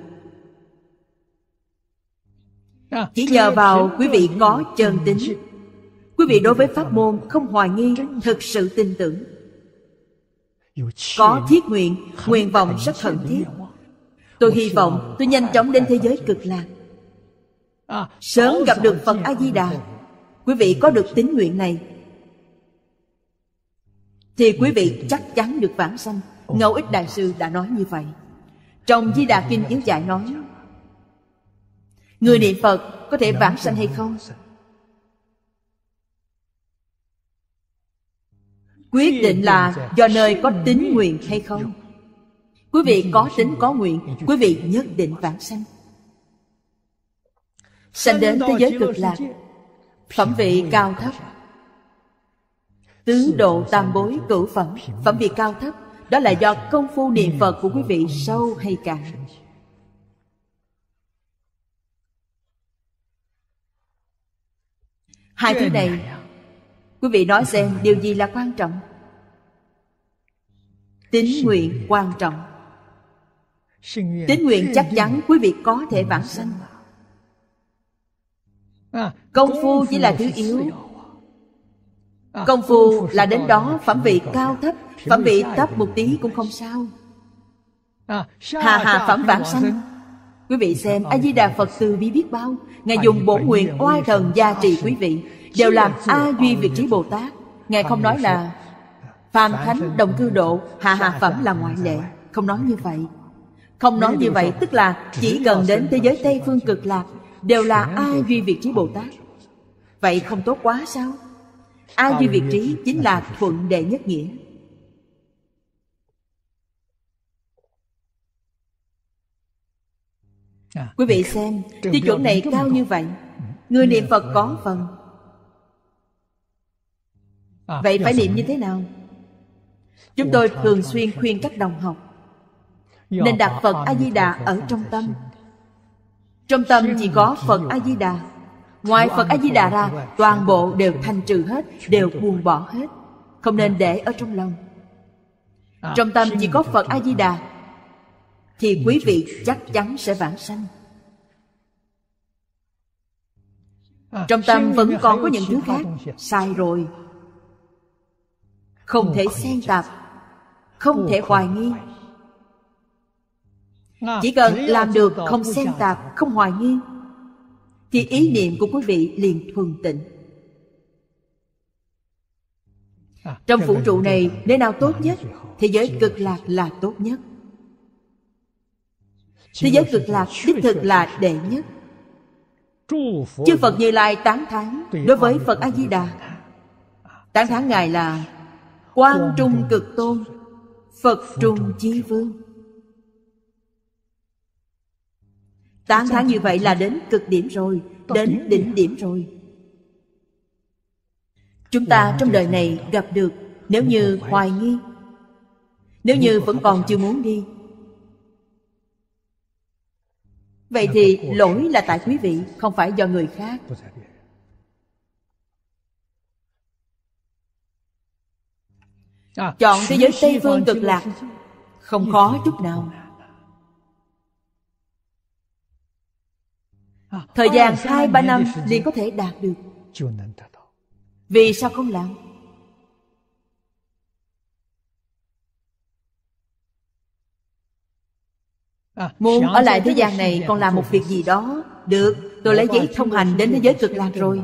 chỉ nhờ vào quý vị có chân tính quý vị đối với pháp môn không hoài nghi thực sự tin tưởng có thiết nguyện nguyện vọng rất khẩn thiết tôi hy vọng tôi nhanh chóng đến thế giới cực lạc sớm gặp được phật a di đà quý vị có được tín nguyện này thì quý vị chắc chắn được vãng sanh ngẫu ích đại sư đã nói như vậy trong di đà kinh yếu dạy nói Người niệm Phật có thể vãng sanh hay không? Quyết định là do nơi có tính nguyện hay không Quý vị có tính có nguyện Quý vị nhất định vãng sanh Sanh đến thế giới cực lạc Phẩm vị cao thấp Tứ độ tam bối cửu phẩm Phẩm vị cao thấp Đó là do công phu niệm Phật của quý vị sâu hay cạn hai thứ này à? quý vị nói xem điều gì là quan trọng Tính nguyện quan trọng tính nguyện chắc chắn quý vị có thể vãng sanh à, công phu chỉ là thứ yếu à, công phu là đến đó phẩm vị cao thấp phẩm vị thấp một tí cũng không sao hà hà phẩm vãng sanh Quý vị dạ xem A Di Đà Phật từ bi biết bao, ngài dùng bổ nguyện oai thần gia trì quý vị, đều làm A Duy Việt Trí Bồ Tát. Ngài không nói là phàm thánh đồng cư độ, hạ hạ phẩm là ngoại lệ, không nói như vậy. Không nói như vậy tức là chỉ cần đến thế giới Tây phương cực lạc đều là A Duy Việt Trí Bồ Tát. Vậy không tốt quá sao? A Duy Việt Trí chính là thuận đệ nhất nghĩa. À. quý vị dạ. xem tiêu chuẩn này cao như vậy ừ. người niệm phật có phần à, vậy phải niệm như thế nào chúng tôi thường xuyên khuyên các đồng học nên đặt phật a di đà ở trong tâm trong tâm chỉ có phật a di đà ngoài phật a di đà ra toàn bộ đều thanh trừ hết đều buông bỏ hết không à, nên để ở trong lòng trong tâm chỉ có phật a di đà thì quý vị chắc chắn sẽ vãng sanh à, trong tâm vẫn còn có những thứ khác sai rồi không thể xen tạp không thể hoài nghi chỉ cần làm được không xen tạp không hoài nghi thì ý niệm của quý vị liền thuần tịnh à, trong vũ trụ này nơi nào tốt nhất thế giới cực lạc là tốt nhất thế giới cực lạc đích thực là đệ nhất chư phật như lai tán tháng đối với phật a di đà tán tháng ngài là quang trung cực tôn phật trung chí vương tán tháng như vậy là đến cực điểm rồi đến đỉnh điểm rồi chúng ta trong đời này gặp được nếu như hoài nghi nếu như vẫn còn chưa muốn đi vậy thì lỗi là tại quý vị không phải do người khác à, chọn thế giới tây phương cực lạc không khó chút nào thời à, gian à, hai ba năm liền có thể đạt được vì sao không làm Muốn ở lại thế gian này còn làm một việc gì đó Được, tôi lấy giấy thông hành đến thế giới cực lạc rồi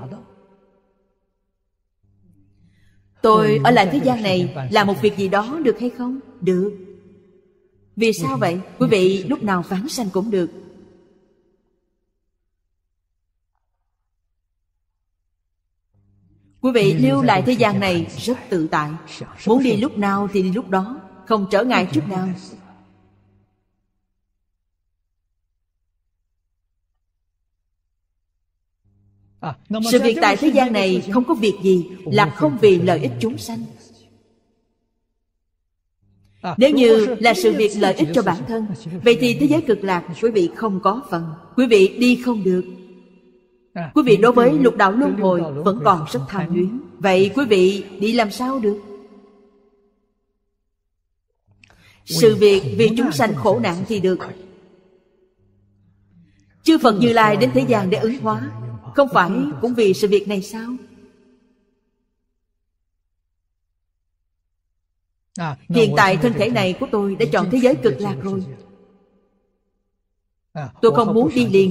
Tôi ở lại thế gian này làm một việc gì đó được hay không? Được Vì sao vậy? Quý vị lúc nào vãng sanh cũng được Quý vị lưu lại thế gian này rất tự tại Muốn đi lúc nào thì đi lúc đó Không trở ngại chút nào sự việc tại thế gian này không có việc gì là không vì lợi ích chúng sanh à, nếu như là sự việc lợi ích cho bản thân vậy thì thế giới cực lạc quý vị không có phần quý vị đi không được à, quý vị đối với lục đạo luân hồi vẫn còn rất tham luyến vậy quý vị đi làm sao được sự việc vì chúng sanh khổ nạn thì được chư phật như lai đến thế gian để ứng hóa không phải cũng vì sự việc này sao à, Hiện tại thân thể này của tôi đã chọn thế giới cực lạc rồi Tôi à, không muốn đi liền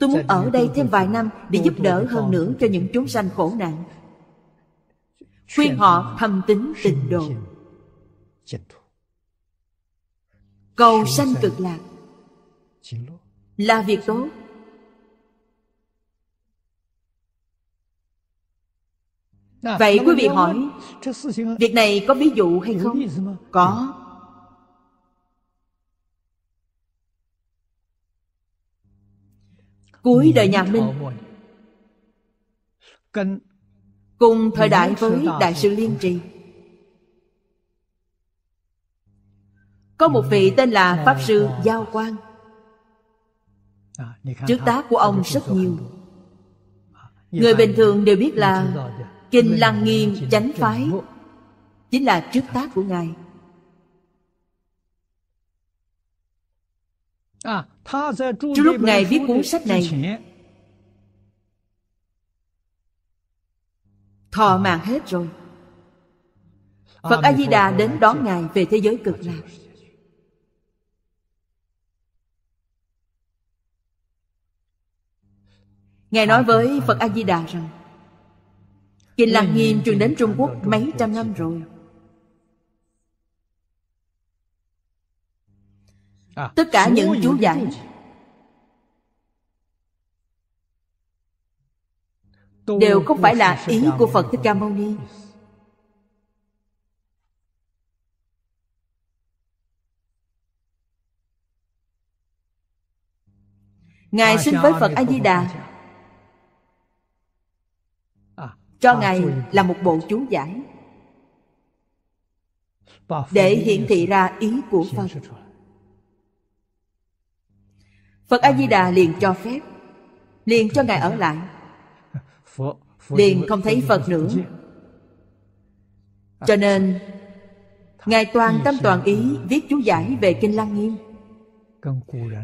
Tôi muốn ở đây thêm vài năm Để giúp đỡ hơn nữa cho những chúng sanh khổ nạn Khuyên họ thâm tính tình độ Cầu sanh cực lạc Là việc tốt Vậy quý vị hỏi Việc này có ví dụ hay không? Có ừ. Cuối đời nhà Minh Cùng thời đại với Đại sư Liên Trì Có một vị tên là Pháp Sư Giao Quang à, Trước tác của ông rất nhiều Người bình thường đều biết là kinh lăng nghiêm chánh phái chính là trước tác của ngài à, trước lúc ngài viết cuốn sách này thọ mạng hết rồi phật a di đà đến đón ngài về thế giới cực lạc ngài nói với phật a di đà rằng Kinh Lăng Nghiêm truyền đến Trung Quốc mấy trăm năm rồi à, Tất cả những chú giải Đều không phải là ý của Phật Thích Ca Mâu Ni Ngài sinh à, với Phật A Di Đà cho ngài là một bộ chú giải để hiện thị ra ý của phật phật a di đà liền cho phép liền cho ngài ở lại liền không thấy phật nữa cho nên ngài toàn tâm toàn ý viết chú giải về kinh lăng nghiêm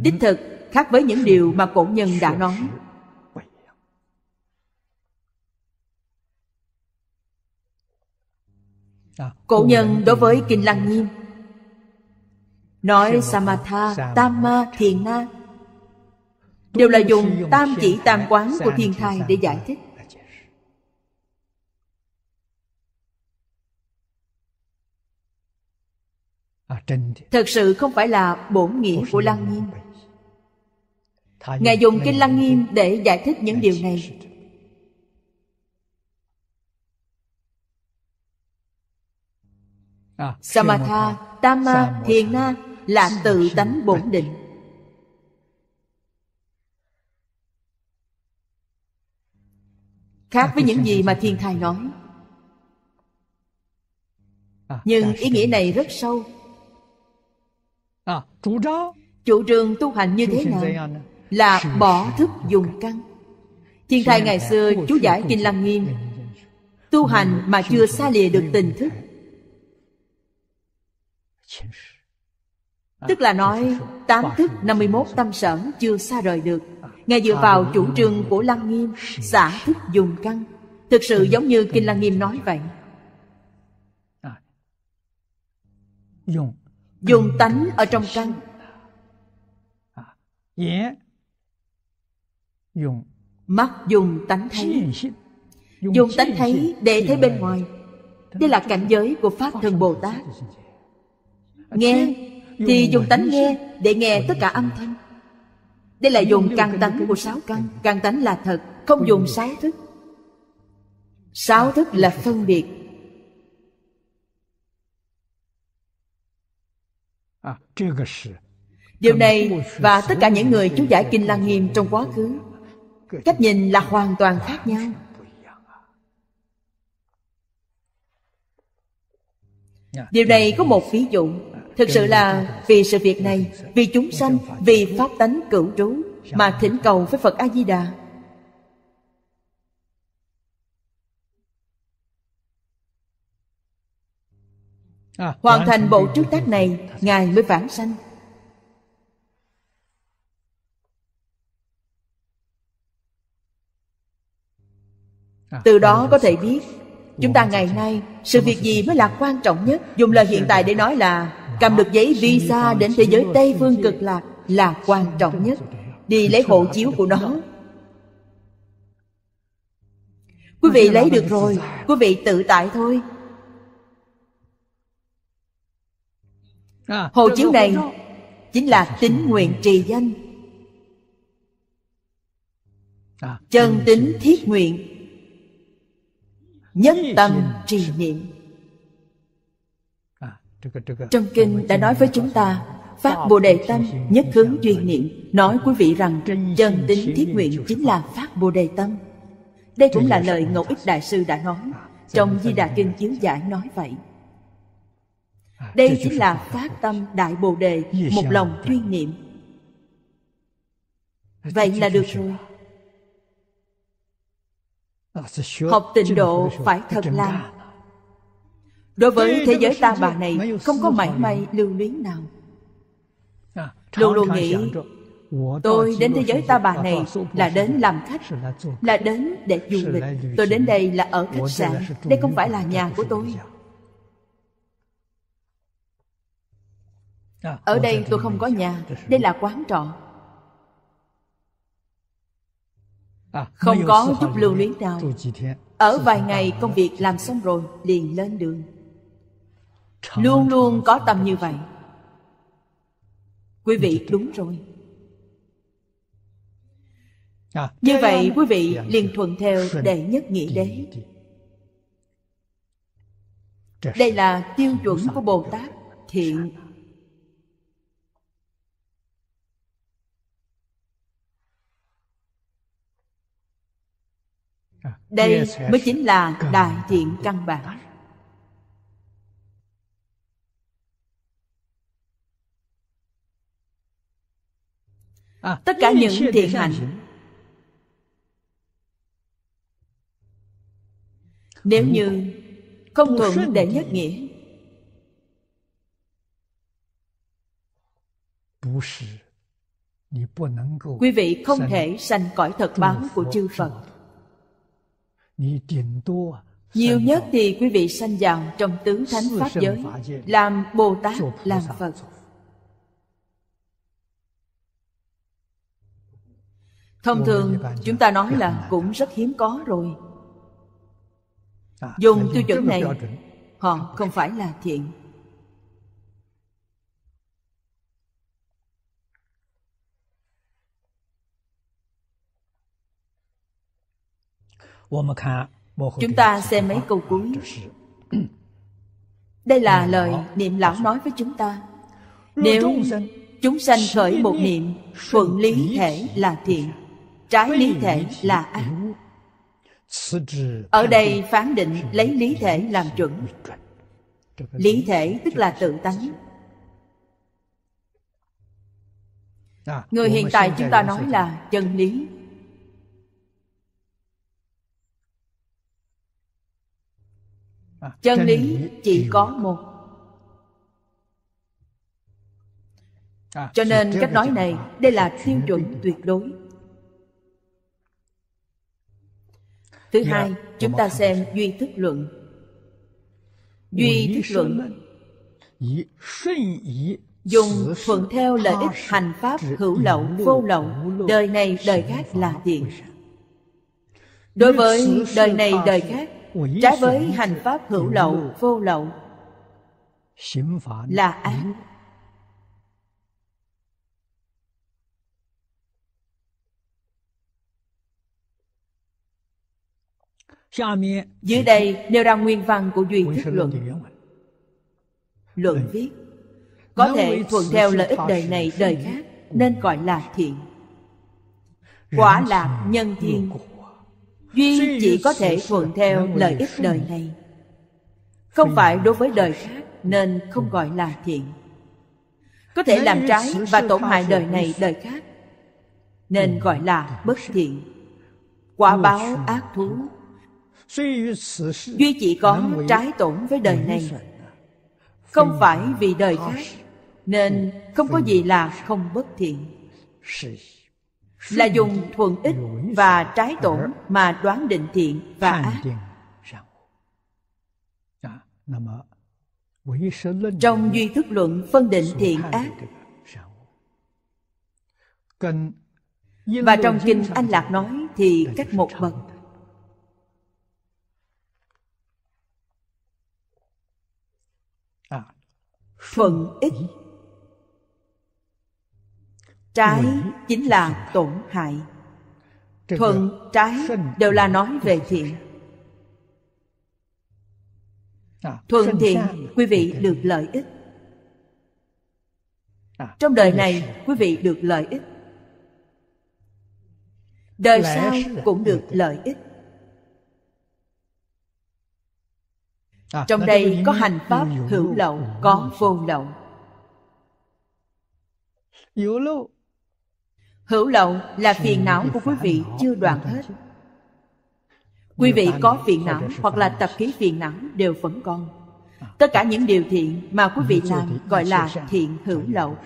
đích thực khác với những điều mà cổ nhân đã nói cổ nhân đối với kinh lăng nghiêm nói samatha tama thiền na đều là dùng tam chỉ tam quán của thiền thai để giải thích thật sự không phải là bổn nghĩa của lăng nghiêm ngài dùng kinh lăng nghiêm để giải thích những điều này À, Samatha, Tama, Thiền Na là tự tánh bổn định. Khác với những gì mà Thiền Thầy nói. À, Nhưng ý nghĩa này rất sâu. À, Chủ trương tu hành như thế nào? Là bỏ thức dùng căn. Thiền Thầy ngày xưa chú giải Kinh Lăng Nghiêm Tu hành mà chưa xa lìa được tình thức À, Tức là nói tám thức 51 tâm sở chưa xa rời được Ngài dựa vào chủ trương của Lăng Nghiêm Xả thức dùng căn Thực sự giống như Kinh Lăng Nghiêm nói vậy à. Dùng tánh ở trong căn à. Mắt dùng tánh thấy Dùng tánh thấy để thấy bên ngoài Đây là cảnh giới của Pháp thần Bồ Tát Nghe thì dùng tánh nghe để nghe tất cả âm thanh Đây là dùng căn tánh của sáu căn Căn tánh là thật, không dùng sáu thức Sáu thức là phân biệt à, Điều này và tất cả những người chú giải Kinh Lăng Nghiêm trong quá khứ Cách nhìn là hoàn toàn khác nhau Điều này có một ví dụ thực sự là vì sự việc này vì chúng sanh vì pháp tánh cửu trú mà thỉnh cầu với phật a di đà à, hoàn thành bộ trước tác này ngài mới vãng sanh à, từ đó có thể biết chúng ta ngày nay sự việc gì mới là quan trọng nhất dùng lời hiện tại để nói là cầm được giấy visa đến thế giới tây phương cực lạc là quan trọng nhất đi lấy hộ chiếu của nó quý vị lấy được rồi quý vị tự tại thôi hộ chiếu này chính là tính nguyện trì danh chân tính thiết nguyện nhất tâm trì niệm trong kinh đã nói với chúng ta phát Bồ Đề Tâm nhất hướng duyên niệm Nói quý vị rằng chân tính thiết nguyện chính là phát Bồ Đề Tâm Đây cũng là lời Ngẫu Ích Đại Sư đã nói Trong Di Đà Kinh Chiếu Giải nói vậy Đây chính là Phát Tâm Đại Bồ Đề Một lòng chuyên niệm Vậy là được rồi Học tịnh độ phải thật làm Đối với thế giới ta bà này Không có mảy may lưu luyến nào à, Luôn luôn nghĩ Tôi đến thế giới ta bà này là đến làm khách Là đến để du lịch Tôi đến đây là ở khách sạn Đây không phải là nhà của tôi à, Ở đây tôi không có nhà Đây là quán trọ à, Không có chút lưu luyến nào Ở vài ngày công việc làm xong rồi Liền lên đường luôn luôn có tâm như vậy quý vị đúng rồi à, như vậy um, quý vị liền thuận theo đệ nhất nghĩa đế đây là tiêu chuẩn của bồ tát thiện à, đây mới chính là đại thiện căn bản tất cả những thiện hạnh nếu như không thuận để nhất nghĩa quý vị không thể sanh cõi thật báo của chư phật nhiều nhất thì quý vị sanh vào trong tứ thánh pháp giới làm bồ tát làm phật thông thường chúng ta nói là cũng rất hiếm có rồi à, dùng tiêu chuẩn này họ không phải là thiện chúng ta xem mấy câu cuối [coughs] đây là lời niệm lão nói với chúng ta nếu chúng sanh khởi một niệm phượng lý thể là thiện trái lý thể là ác ở đây phán định lấy lý thể làm chuẩn lý thể tức là tự tánh à, người hiện tại chúng ta nói là chân lý à, chân lý chỉ có một à, cho nên cách nói này đây là tiêu chuẩn tuyệt đối Thứ dạ, hai, dạ, chúng ta xem Duy Thức Luận. Duy Thức Luận dạ, dùng thuận theo lợi ích hành pháp hữu lậu vô lậu đời này đời khác là thiện đối với đời này đời khác trái với hành pháp hữu lậu vô lậu là ác Dưới đây nêu ra nguyên văn của duy thức Luận. Luận viết, có thể thuận theo lợi ích đời này đời khác nên gọi là thiện. Quả lạc nhân thiên, duy chỉ có thể thuận theo lợi ích đời này. Không phải đối với đời khác nên không gọi là thiện. Có thể làm trái và tổn hại đời này đời khác nên gọi là bất thiện. Quả báo ác thú duy chỉ có trái tổn với đời này không phải vì đời khác nên không có gì là không bất thiện là dùng thuận ích và trái tổn mà đoán định thiện và ác dạ, trong duy thức luận phân định thiện ác và trong kinh anh lạc nói thì cách một bậc phận ích trái chính là tổn hại thuận trái đều là nói về thiện à, à, thuận thiện quý vị được lợi ích à, trong đời này quý vị được lợi ích đời sau cũng được lợi ích À, trong đây có hành pháp hữu lậu có vô lậu hữu lậu là phiền não của quý vị chưa đoạn hết quý vị có phiền não hoặc là tập khí phiền não đều vẫn còn à, tất cả à. những điều thiện mà quý vị làm gọi là thiện hữu lậu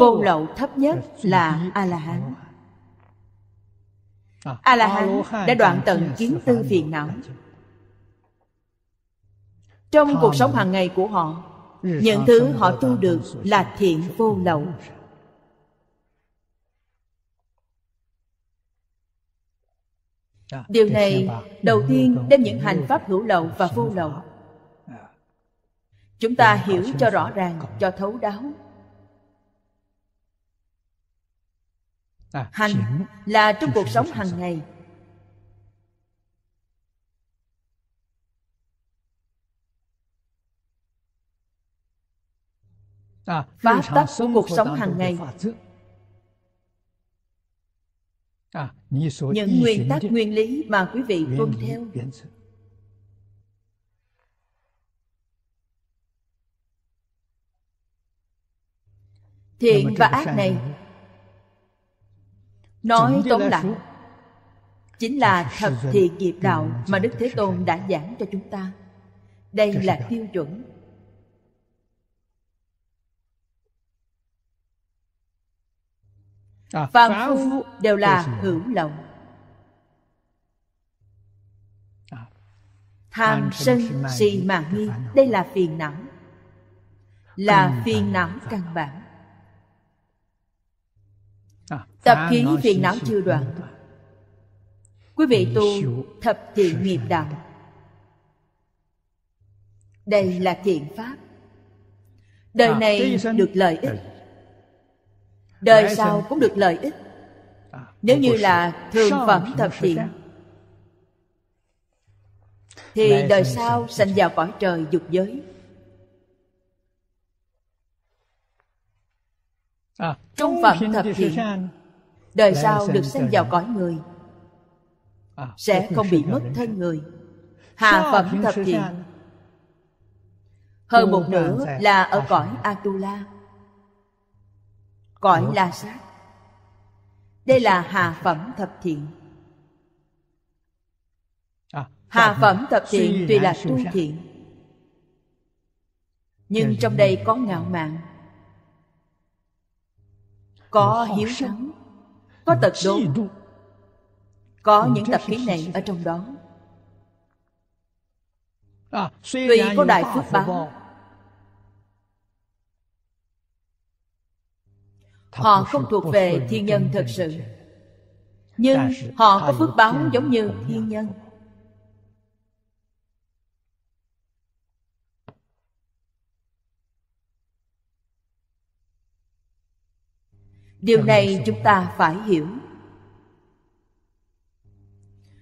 vô lậu thấp nhất là a la hán À, a la hán đã đoạn tận kiến tư phiền não trong cuộc sống hàng ngày của họ những thứ họ tu được là thiện vô lậu dạ, điều này đầu tiên đem những hành pháp hữu lậu và vô lậu dạ. chúng ta hiểu cho rõ ràng cho thấu đáo À, hành là trong cuộc sống hàng ngày à, pháp tắc của cuộc sống hàng ngày à, những nguyên tắc nguyên lý mà quý vị tuân theo thiện và ác này nói tóm lại chính là thập thiện nghiệp đạo mà đức thế tôn đã giảng cho chúng ta đây là tiêu chuẩn à, phàm phu đều là hữu lậu à. tham sân si mà nghi đây là phiền não là phiền não căn bản Tập khí phiền não chưa đoạn Quý vị tu thập thiện nghiệp đạo Đây là thiện pháp Đời à, này được lợi ích Đời sau cũng được lợi ích à, Nếu như là thường phẩm thập thiện Thì đời sau sanh vào cõi trời dục giới à, Trung phẩm thập thiện đời sau được sinh vào cõi người à, sẽ không bị mất thân người hà phẩm thập thiện hơn một nửa là ở cõi atula cõi la sát đây là hà phẩm thập thiện à, hà phẩm thập thiện tuy là tu thiện nhưng trong đây có ngạo mạn có hiếu thắng có tật đố có những tập khí này ở trong đó à, tuy có đại phước báo họ không thuộc về thiên nhân thật sự nhưng họ có phước báo giống như thiên nhân điều này chúng ta phải hiểu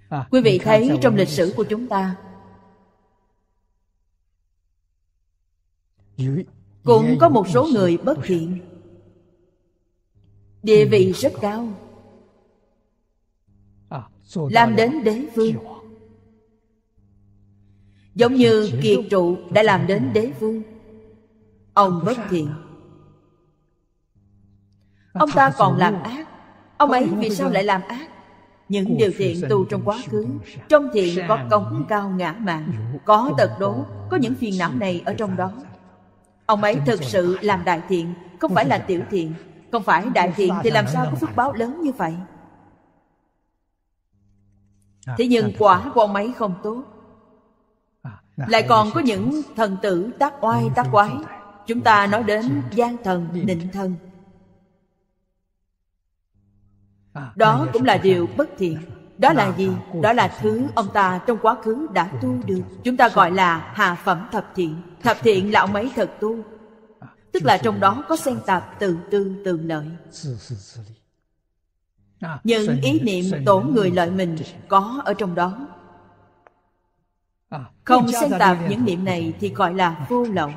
à, quý vị thấy trong lịch sử của chúng ta cũng có một số người bất thiện địa vị rất cao à, làm đến đế vương giống như kiệt trụ đã làm đến đế vương ông bất thiện Ông ta còn làm ác Ông ấy vì sao lại làm ác Những điều thiện tu trong quá khứ Trong thiện có cống cao ngã mạng Có tật đố Có những phiền não này ở trong đó Ông ấy thực sự làm đại thiện Không phải là tiểu thiện Không phải đại thiện thì làm sao có phước báo lớn như vậy à, Thế nhưng à, quả của ông ấy không tốt à, Lại còn có những thần tử tác oai tác quái Chúng ta nói đến gian thần, định thần À, đó cũng là điều bất thiện đó là gì đó là thứ ông ta trong quá khứ đã tu được chúng ta gọi là hạ phẩm thập thiện thập thiện là ông ấy thật tu à, tức là trong đó có xen tạp tự tư tự lợi à, những ý niệm tổn người lợi mình có ở trong đó không xen tạp những niệm này thì gọi là vô lậu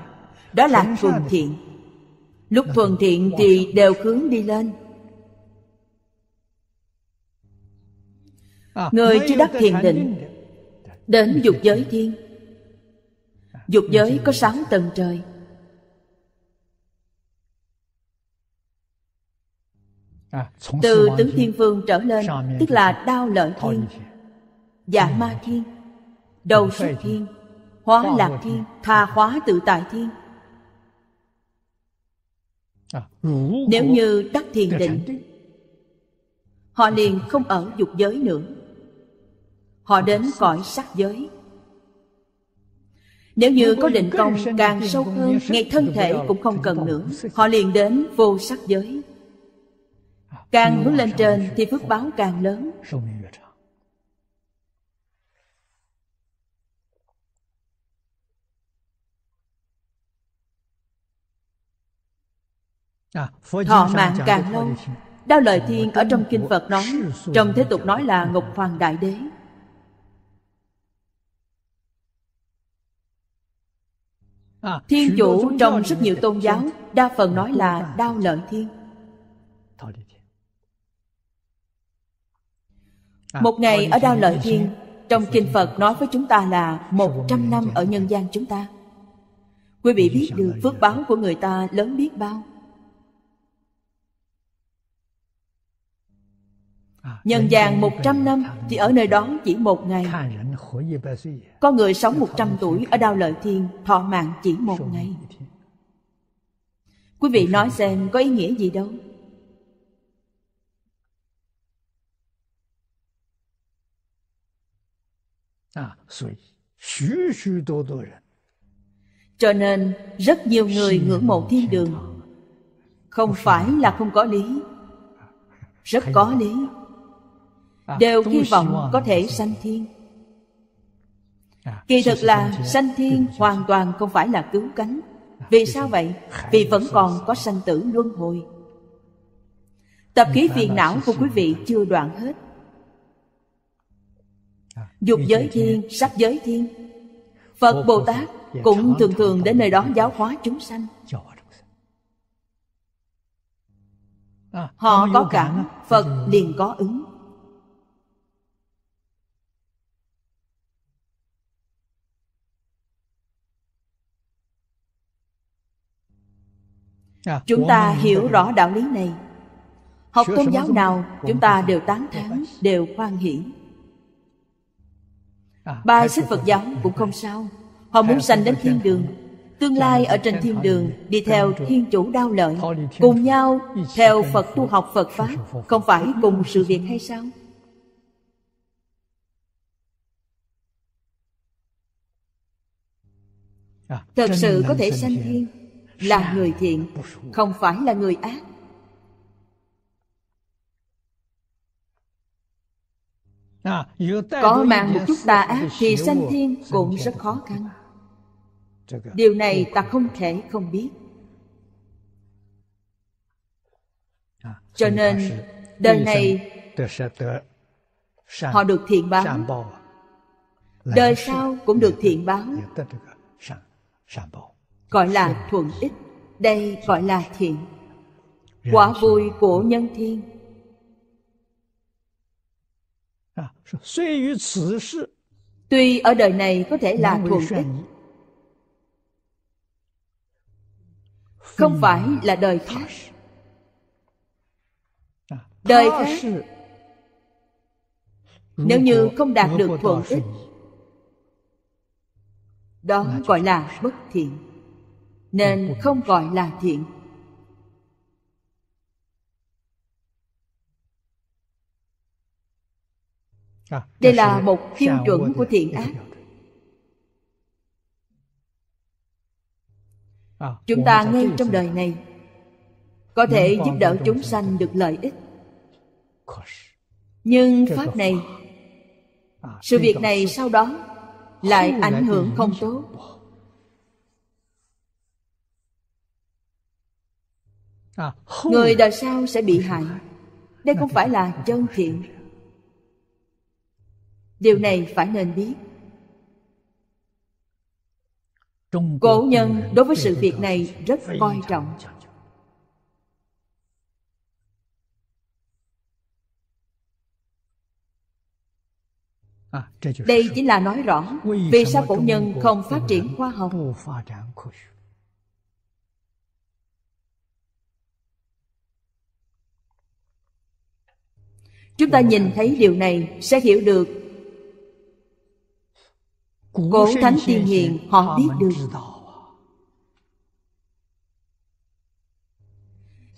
đó là thuần thiện lúc thuần thiện thì đều hướng đi lên À, người chưa đắc thiền định đến dục giới thiên dục giới có sáu tầng trời à, từ tứ thiên vương trở lên tức là đao lợi thiên dạ ma thiên đầu xuất thiên hóa lạc thiên tha hóa tự tại thiên à, nếu như đắc thiền định họ liền không ở dục giới nữa họ đến cõi sắc giới nếu như có định công càng sâu hơn ngay thân thể cũng không cần nữa họ liền đến vô sắc giới càng hướng lên trên thì phước báo càng lớn thọ mạng càng lâu đau lời thiên ở trong kinh phật nói trong thế tục nói là ngục hoàng đại đế À, thiên chủ trong rất nhiều tôn giáo Đa phần dạ, nói là đao lợi thiên à, Một ngày ở Đao Lợi Thiên Trong Kinh Phật nói với chúng ta là một trăm năm ở nhân gian chúng ta Quý vị biết được phước báo của người ta lớn biết bao Nhân gian 100 năm thì ở nơi đó chỉ một ngày Có người sống 100 tuổi Ở Đao Lợi Thiên Thọ mạng chỉ một ngày Quý vị nói xem có ý nghĩa gì đâu à, Cho nên rất nhiều người ngưỡng mộ thiên đường Không phải là không có lý Rất có lý À, đều hy vọng có thể sanh thiên à, kỳ thực là sanh thiên hoàn toàn không phải là cứu cánh à, vì sao vậy vì vẫn còn có sanh tử luân hồi tập khí phiền não của quý vị chưa đoạn hết dục giới thiên sắc giới thiên phật bồ tát dạ, cũng thường thường đến nơi đó giáo hóa chúng sanh họ có cảm phật liền có ứng À, chúng ta hiểu rõ đạo lý này học tôn giáo nào chúng ta đều tán thán đều khoan hỷ à, ba xích phật giáo cũng không sao họ muốn sanh đến thiên đường tương lai ở trên thiên đường đi theo thiên chủ đao lợi cùng nhau theo phật tu học phật pháp không phải cùng sự việc hay sao à, thật sự có thể sanh thiên là người thiện không phải là người ác à, có mang một chút tà ác thì sanh thiên cũng rất khó khăn điều này ta không thể không biết à, cho nên đời này họ được thiện báo đời sau cũng được thiện báo gọi là thuận ích đây gọi là thiện quả vui của nhân thiên tuy ở đời này có thể là thuận ích không phải là đời khác à, đời khác nếu như không đạt được thuận ích đó gọi là bất thiện nên không gọi là thiện à, đây là một khiêm chuẩn của thiện ác à, chúng ta ngay trong đời này có thể giúp đỡ chúng sanh được lợi ích nhưng pháp à, này sự việc này sau đó lại ảnh hưởng không tốt À, người đời sau sẽ bị hại đây không phải là chân thiện điều này phải nên biết cổ nhân đối với sự việc này rất coi trọng à, đây chính là nói rõ vì sao cổ nhân không phát triển khoa học chúng ta nhìn thấy điều này sẽ hiểu được cổ thánh tiên hiền họ biết được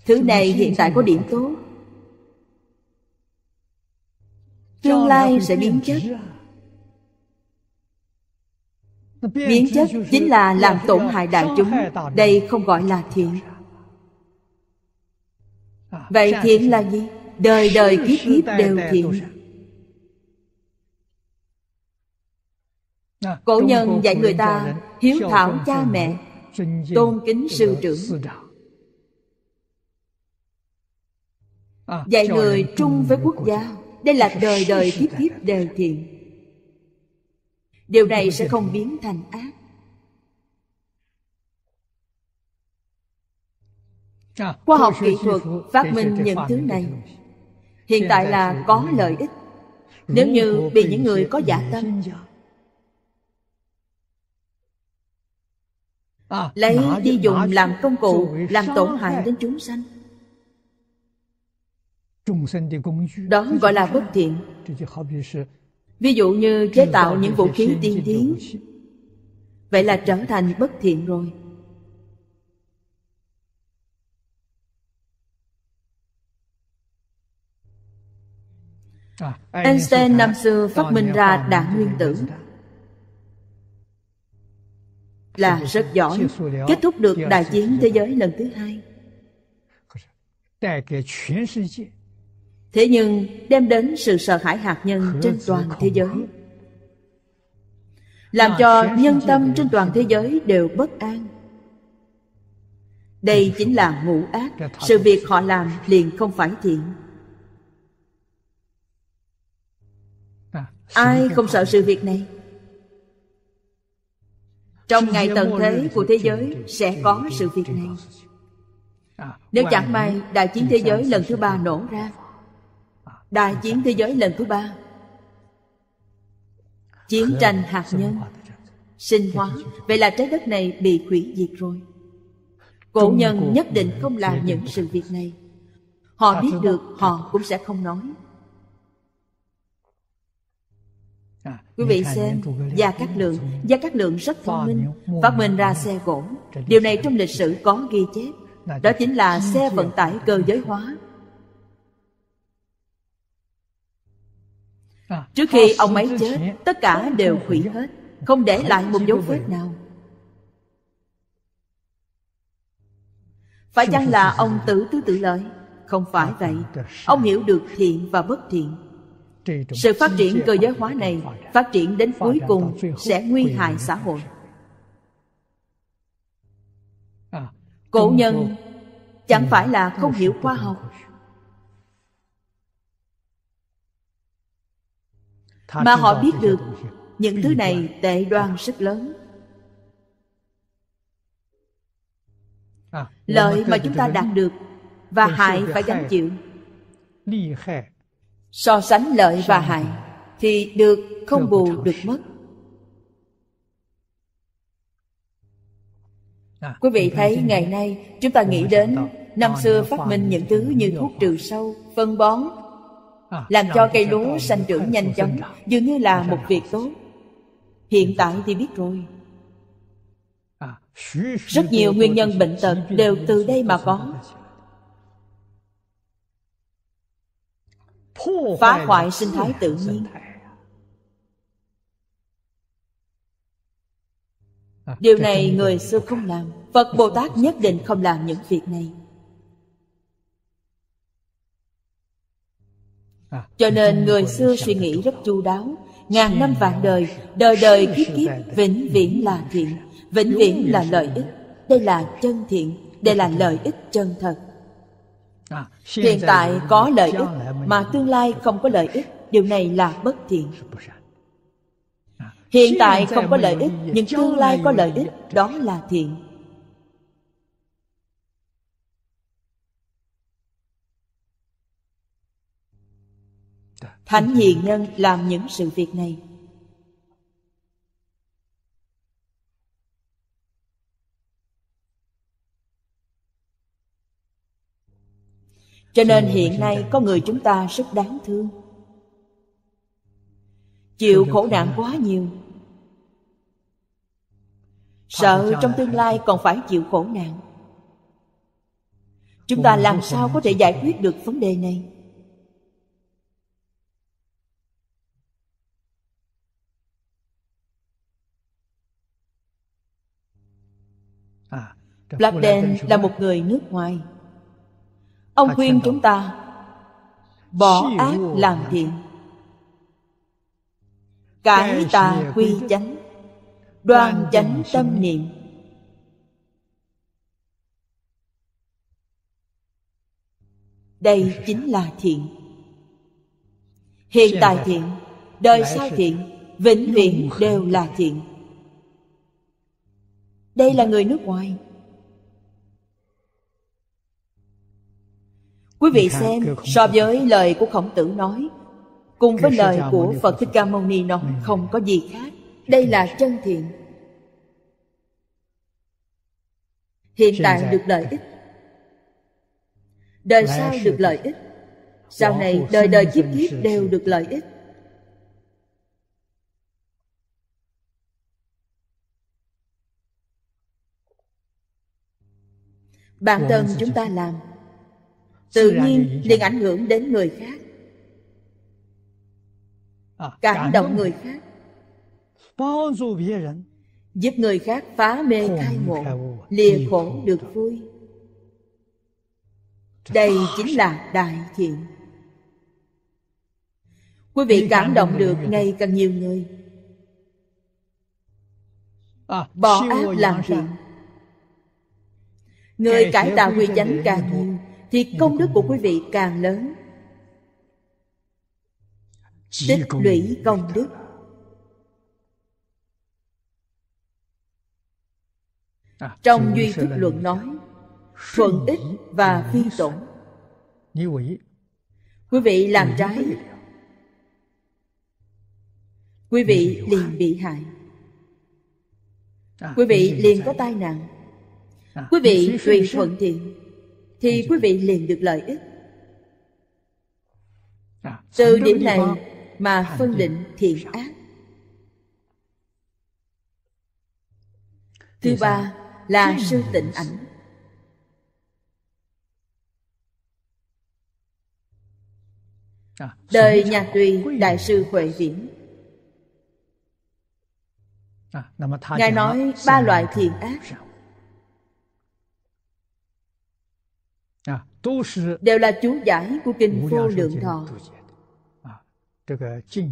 thứ này hiện tại có điểm tốt tương lai sẽ biến chất biến chất chính là làm tổn hại đại chúng đây không gọi là thiện à, vậy thiện là gì đời đời kiếp kiếp đều thiện cổ nhân dạy người ta hiếu thảo cha mẹ tôn kính sư trưởng dạy người trung với quốc gia đây là đời đời kiếp kiếp đều thiện điều này sẽ không biến thành ác khoa học kỹ thuật phát minh những thứ này hiện tại là có lợi ích nếu như bị những người có giả dạ tâm lấy đi dùng làm công cụ làm tổn hại đến chúng sanh đó gọi là bất thiện ví dụ như chế tạo những vũ khí tiên tiến vậy là trở thành bất thiện rồi Einstein năm xưa phát minh ra đạn nguyên tử là rất giỏi kết thúc được đại chiến thế giới lần thứ hai thế nhưng đem đến sự sợ hãi hạt nhân trên toàn thế giới làm cho nhân tâm trên toàn thế giới đều bất an đây chính là ngũ ác sự việc họ làm liền không phải thiện ai không sợ sự việc này trong ngày tận thế của thế giới sẽ có sự việc này nếu chẳng may đại chiến thế giới lần thứ ba nổ ra à, đại chiến thế giới lần thứ ba chiến tranh hạt nhân sinh hóa vậy là trái đất này bị hủy diệt rồi cổ nhân nhất định không làm những sự việc này họ à, biết được họ cũng sẽ không nói Dạ, quý vị xem, Gia Cát Lượng, Gia Cát Lượng rất thông minh, phát minh ra xe gỗ. Điều này trong lịch sử có ghi chép, dạ, đó dạ, chính là xe vận tải cơ giới hóa. Trước à, khi ông ấy chết, tất cả đều hủy hết, không để lại một dấu vết nào. Phải chăng là ông tự tư tự lợi? Không phải vậy, ông hiểu được thiện và bất thiện sự phát triển cơ giới hóa này phát triển đến cuối cùng sẽ nguy hại xã hội cổ nhân chẳng phải là không hiểu khoa học mà họ biết được những thứ này tệ đoan rất lớn lợi mà chúng ta đạt được và hại phải gánh chịu so sánh lợi và hại thì được không bù được mất à, quý vị thấy ngày nay chúng ta nghĩ đến năm xưa phát minh những thứ như thuốc trừ sâu phân bón à, làm cho cây lúa sanh trưởng nhanh chóng dường như là một việc tốt hiện tại thì biết rồi à, rất nhiều nguyên nhân bệnh tật đều từ đây mà có phá hoại sinh thái tự nhiên à, điều này người xưa không làm phật bồ tát nhất định không làm những việc này à, cho nên người xưa suy nghĩ rất chu đáo ngàn năm vạn đời đời đời kiếp kiếp vĩnh viễn là thiện vĩnh viễn là lợi ích đây là chân thiện đây là lợi ích chân thật À, hiện tại có à, lợi ích mà tương lai không có lợi ích điều này là bất thiện à, hiện tại không có lợi ích nhưng tương lai có lợi ích đó là thiện dạ, thánh hiền nhân làm những sự việc này cho nên hiện nay có người chúng ta rất đáng thương chịu khổ nạn quá nhiều sợ trong tương lai còn phải chịu khổ nạn chúng ta làm sao có thể giải quyết được vấn đề này à, Black Dan là một người nước ngoài ông khuyên chúng ta bỏ ác làm thiện cải tà quy chánh đoan chánh tâm niệm đây chính là thiện hiện tại thiện đời sau thiện vĩnh viễn đều là thiện đây là người nước ngoài Quý vị xem so với lời của Khổng Tử nói Cùng với lời của Phật Thích Ca Mâu Ni nói không có gì khác Đây là chân thiện Hiện tại được lợi ích Đời sau được lợi ích Sau này đời đời kiếp kiếp đều được lợi ích Bản thân chúng ta làm tự nhiên liền ảnh hưởng đến người khác à, cảm động người khác giúp người khác phá mê khai ngộ lìa khổ được vui đây chính là đại thiện quý vị cảm động được ngày càng nhiều người à, bỏ ác làm thiện người cải tạo quy chánh càng nhiều thì công đức của quý vị càng lớn tích lũy công đức trong duy thức luận nói thuận ích và phi tổn quý vị làm trái quý vị liền bị hại quý vị liền có tai nạn quý vị tùy thuận thiện thì quý vị liền được lợi ích à, từ điểm này mà phân định thiện ác thứ ba là sư tịnh ảnh à, đời nhà tùy đại sư huệ viễn à, ngài nói ba loại thiện ác đều là chú giải của kinh vô lượng thọ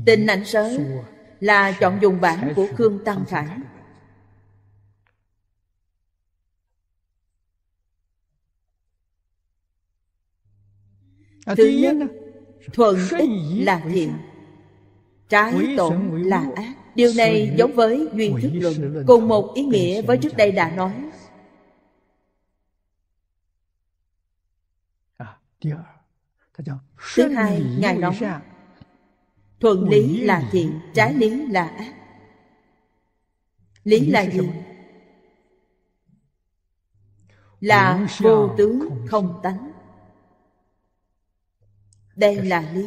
tình ảnh sớ là chọn dùng bản của khương tăng khải thứ nhất thuận ích là thiện trái tổn là ác điều này giống với duyên thức luận cùng một ý nghĩa với trước đây đã nói Thứ hai, Ngài nói Thuận lý là thiện, trái lý là ác Lý là gì? Là vô tướng không tánh Đây là lý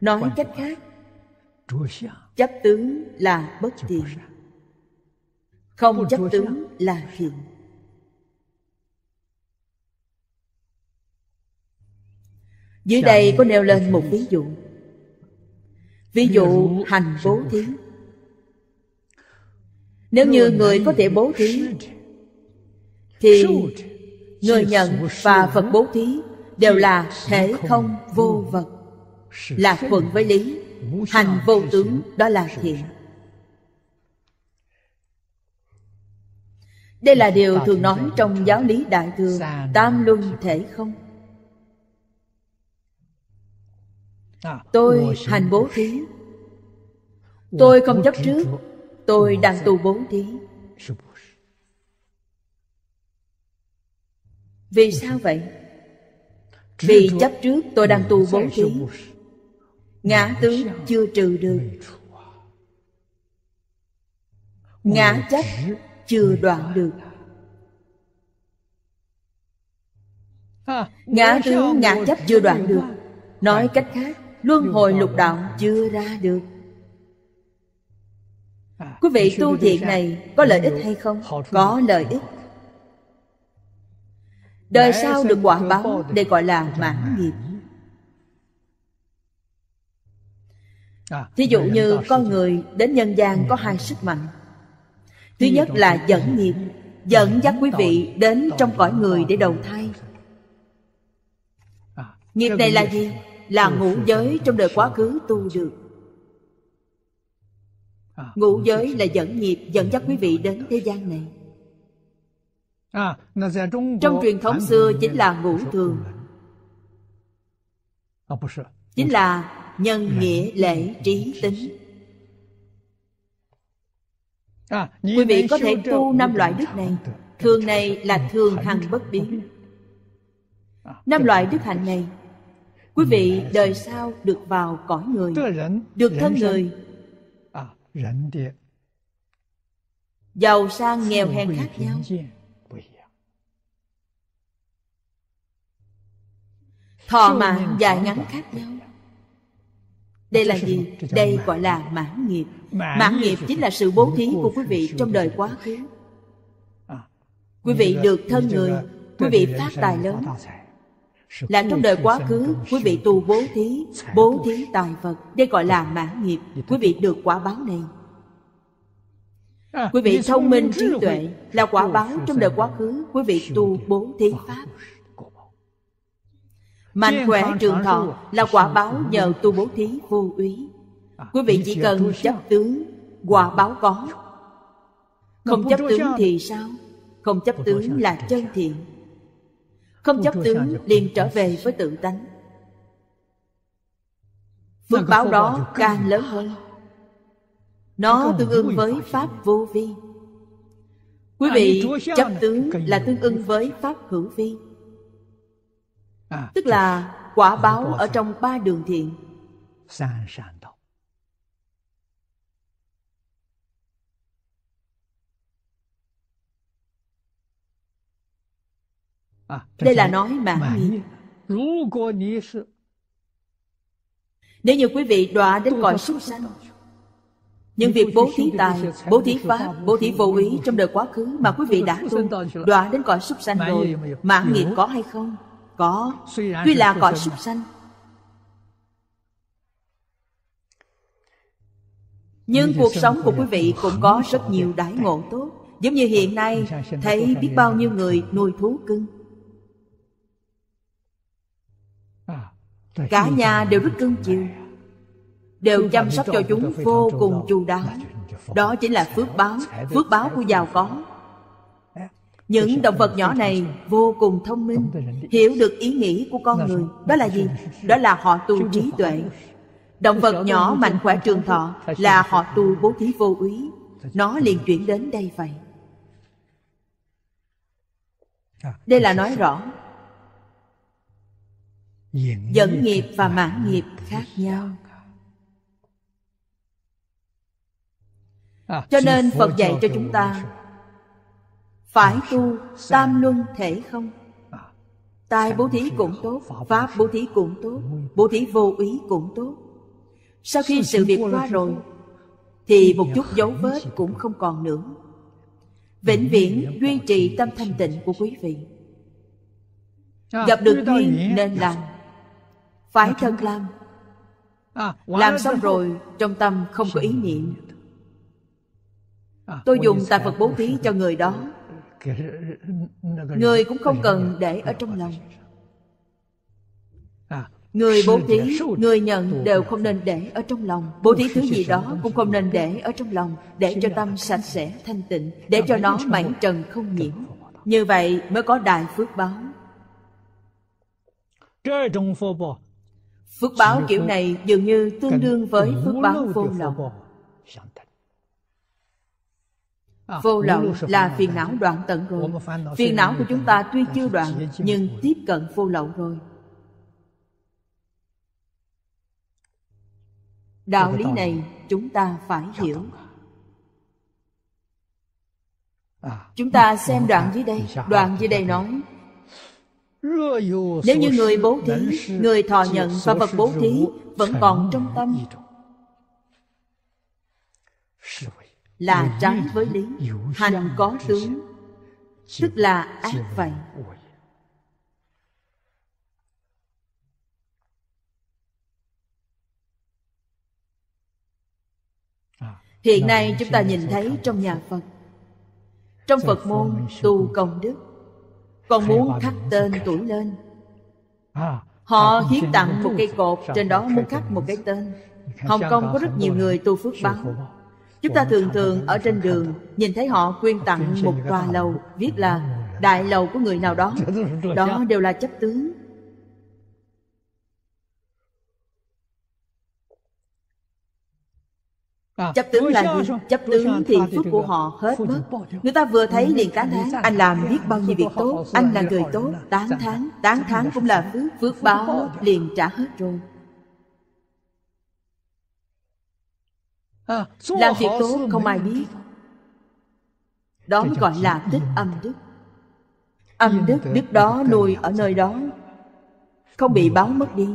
Nói cách khác Chấp tướng là bất thiện Không chấp tướng là thiện Dưới đây có nêu lên một ví dụ Ví dụ hành bố thí Nếu như người có thể bố thí Thì người nhận và Phật bố thí Đều là thể không vô vật Là thuận với lý Hành vô tướng đó là thiện Đây là điều thường nói trong giáo lý đại thừa Tam luân thể không tôi hành bố thí tôi không chấp trước tôi đang tu bố thí vì sao vậy vì chấp trước tôi đang tu bố thí ngã tướng chưa trừ được ngã chấp chưa đoạn được ngã tướng ngã chấp chưa đoạn được nói cách khác luân hồi lục đạo chưa ra được à, quý vị tu thiện này có lợi ích hay không có lợi ích đời sau được quả báo đây gọi là mãn nghiệp à, thí dụ như con người đến nhân gian có hai sức mạnh thứ nhất là dẫn nghiệp dẫn dắt quý vị đến trong cõi người để đầu thai nghiệp này à, là gì là ừ, ngũ giới trong đời quá khứ tu được à, ngũ giới là dẫn nghiệp dẫn dắt quý vị đến thế gian này à, trong truyền thống xưa chính là ngũ thường ờ, chính là nhân nghĩa lễ trí tính à, quý vị có thể tu năm loại đức này thường này là thường hằng bất biến năm loại đức hạnh này quý vị đời sau được vào cõi người được thân người à, giàu sang nghèo hèn khác nhau à. thọ mạng dài ngắn khác nhau đây là gì đây gọi là mãn nghiệp mãn nghiệp chính là sự bố thí của quý vị trong đời quá khứ à. quý vị được thân người quý vị phát tài lớn là trong đời quá khứ quý vị tu bố thí bố thí tài vật đây gọi là mãn nghiệp quý vị được quả báo này à, quý vị thông minh trí tuệ là quả báo trong đời quá khứ quý vị tu bố thí pháp mạnh khỏe trường thọ là quả báo nhờ tu bố thí vô úy à, quý vị chỉ à, cần chấp tướng quả báo có không chấp tướng thì sao không chấp tướng là chân thiện không chấp tướng liền trở về với tự tánh phước báo đó càng lớn hơn nó tương ứng với pháp vô vi quý vị chấp tướng là tương ứng với pháp hữu vi à, tức là quả báo ở trong ba đường thiện Đây là nói mãn nhiên. Nếu như quý vị đọa đến cõi súc sanh, những việc bố thí tài, bố thí pháp, bố thí vô ý trong đời quá khứ mà quý vị đã tu, đọa đến cõi súc sanh rồi, mãn nghiệp có hay không? Có, tuy là cõi súc sanh, Nhưng cuộc sống của quý vị cũng có rất nhiều đãi ngộ tốt Giống như hiện nay Thấy biết bao nhiêu người nuôi thú cưng cả nhà đều rất cưng chiều đều chăm sóc cho chúng vô cùng chu đáo đó chính là phước báo phước báo của giàu có những động vật nhỏ này vô cùng thông minh hiểu được ý nghĩ của con người đó là gì đó là họ tu trí tuệ động vật nhỏ mạnh khỏe trường thọ là họ tu bố thí vô úy nó liền chuyển đến đây vậy à, đây là nói rõ dẫn nghiệp và mãn nghiệp khác nhau à, cho nên phật dạy cho chúng ta phải tu tam luân thể không à, tài bố thí cũng tốt pháp bố thí cũng tốt bố thí vô ý cũng tốt sau khi sự việc qua rồi thì một chút dấu vết cũng không còn nữa vĩnh viễn duy trì tâm thanh tịnh của quý vị à, gặp được duyên nên làm phải thân à, làm Làm xong rồi Trong tâm không có ý niệm à, Tôi dùng tài Phật bố thí cho người đó Người cũng không cần để ở trong lòng à, Người bố thí, người nhận đều không nên để ở trong lòng Bố thí thứ gì đó cũng không nên để ở trong lòng Để cho tâm sạch sẽ, thanh tịnh Để cho nó mảnh trần không nhiễm Như vậy mới có đại phước báo Phước báo kiểu này dường như tương đương với phước báo vô lậu. À, vô lậu là phiền não đoạn tận rồi. Phiền não của chúng ta tuy chưa đoạn, nhưng tiếp cận vô lậu rồi. Đạo lý này chúng ta phải hiểu. À. Chúng ta xem đoạn dưới đây Đoạn dưới đây nói nếu như người bố thí, người thọ nhận và vật bố thí vẫn còn trong tâm là trái với lý, hành có tướng, tức là ác vậy. À, Hiện nay chúng ta nhìn thấy trong nhà Phật Trong Phật môn tu công đức con muốn khắc tên tuổi lên à, họ hiến tặng một cây cột trên đó muốn khắc một cái tên hồng kông có rất nhiều người tu phước báo chúng ta thường thường ở trên đường nhìn thấy họ quyên tặng một tòa lầu viết là đại lầu của người nào đó đó đều là chấp tướng À, chấp tướng là gì? Chấp tướng thì phúc của họ hết mất. Người ta vừa thấy liền tán thán. Anh làm biết bao nhiêu việc tốt, anh là người tốt. Tán thán, tán thán cũng là phước. Phước báo liền trả hết rồi. À, làm việc tốt không ai biết. Đó mới gọi là tích âm đức. Âm đức, đức đó nuôi ở nơi đó. Không bị báo mất đi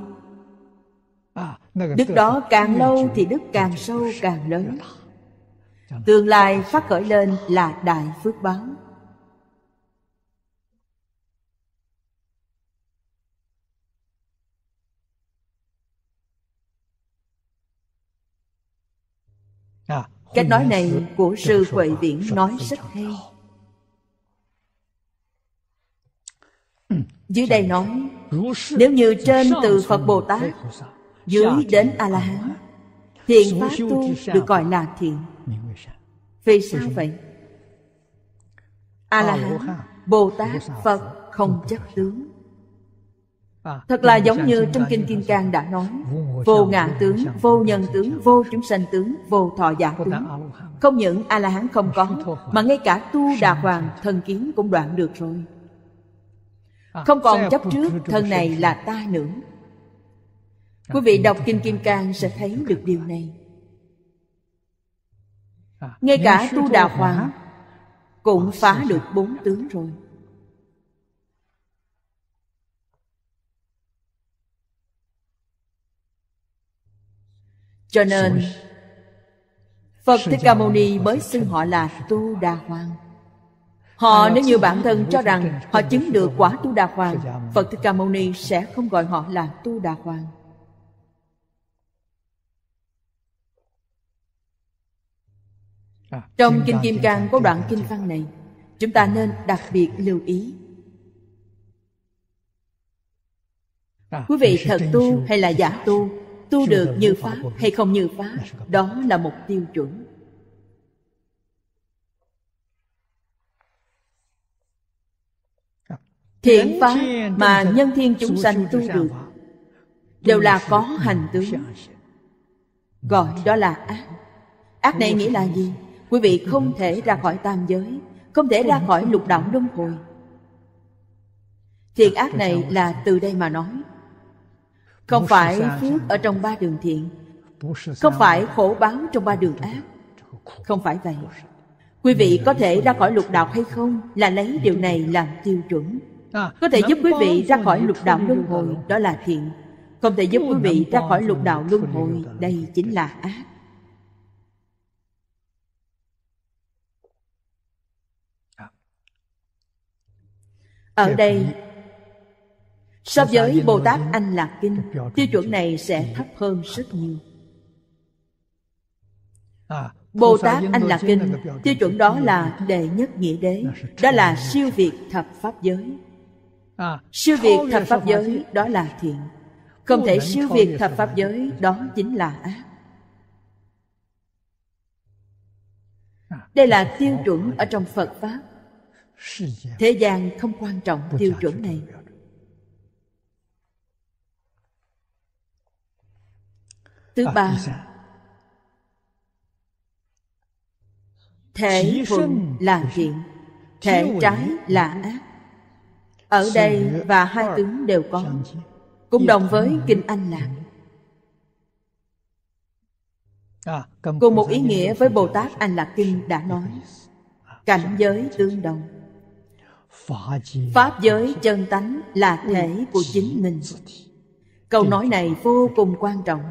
đức đó càng lâu thì đức càng sâu càng lớn tương lai phát khởi lên là đại phước báo à, cách nói này của sư huệ viễn nói rất hay dưới đây nói nếu như trên từ phật bồ tát dưới đến a la hán thiện pháp tu được gọi là thiện vì sao vậy a la hán bồ tát phật không chấp tướng à, Thật là giống như trong Kinh Kim Cang đã nói Vô ngã tướng, vô nhân tướng, vô chúng sanh tướng, vô thọ giả tướng Không những A-la-hán không có Mà ngay cả tu đà hoàng thần kiến cũng đoạn được rồi à, Không còn chấp trước thân này là ta nữa quý vị đọc kinh kim cang sẽ thấy được điều này à, ngay cả tu đà hoàng cũng phá được bốn tướng rồi cho nên phật thích ca mâu ni mới xưng họ là tu đà hoàng họ nếu như bản thân cho rằng họ chứng được quả tu đà hoàng phật thích ca mâu ni sẽ không gọi họ là tu đà hoàng Trong Kinh Kim Cang có đoạn kinh văn này Chúng ta nên đặc biệt lưu ý à, Quý vị thật tu hay là giả tu Tu được như Pháp hay không như Pháp Đó là một tiêu chuẩn Thiện Pháp mà nhân thiên chúng sanh tu được Đều là có hành tướng Gọi đó là ác Ác này nghĩa là gì? quý vị không thể ra khỏi tam giới không thể ra khỏi lục đạo luân hồi thiện ác này là từ đây mà nói không phải phước ở trong ba đường thiện không phải khổ báo trong ba đường ác không phải vậy quý vị có thể ra khỏi lục đạo hay không là lấy điều này làm tiêu chuẩn có thể giúp quý vị ra khỏi lục đạo luân hồi đó là thiện không thể giúp quý vị ra khỏi lục đạo luân hồi đây chính là ác ở đây so với bồ tát anh lạc kinh tiêu chuẩn này sẽ thấp hơn rất nhiều à, Bồ Tát Anh Lạc Kinh Tiêu chuẩn đó là đệ nhất nghĩa đế Đó là siêu việt thập pháp giới à, Siêu việt thập pháp giới đó là thiện Không thể siêu việt thập pháp giới đó chính là ác à, Đây là tiêu chuẩn ở trong Phật Pháp thế gian không quan trọng tiêu chuẩn này thứ à, ba thể thuận là thiện thể trái là ác ở đây và hai tướng đều có cũng đồng với kinh anh lạc à, cùng một ý nghĩa với bồ tát anh lạc kinh đã nói cảnh giới tương đồng Pháp giới chân tánh là thể của chính mình Câu nói này vô cùng quan trọng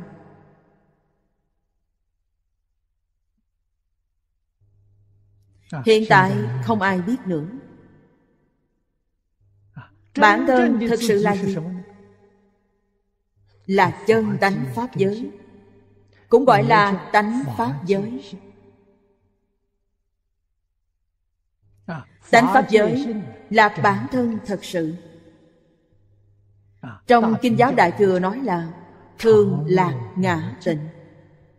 à, Hiện tại không ai biết nữa à, Bản thân thực sự là gì? Là chân tánh Pháp giới Cũng gọi là tánh Pháp giới Tánh Pháp giới là bản thân thật sự à, trong kinh giáo đại thừa nói là thường lạc ngã tịnh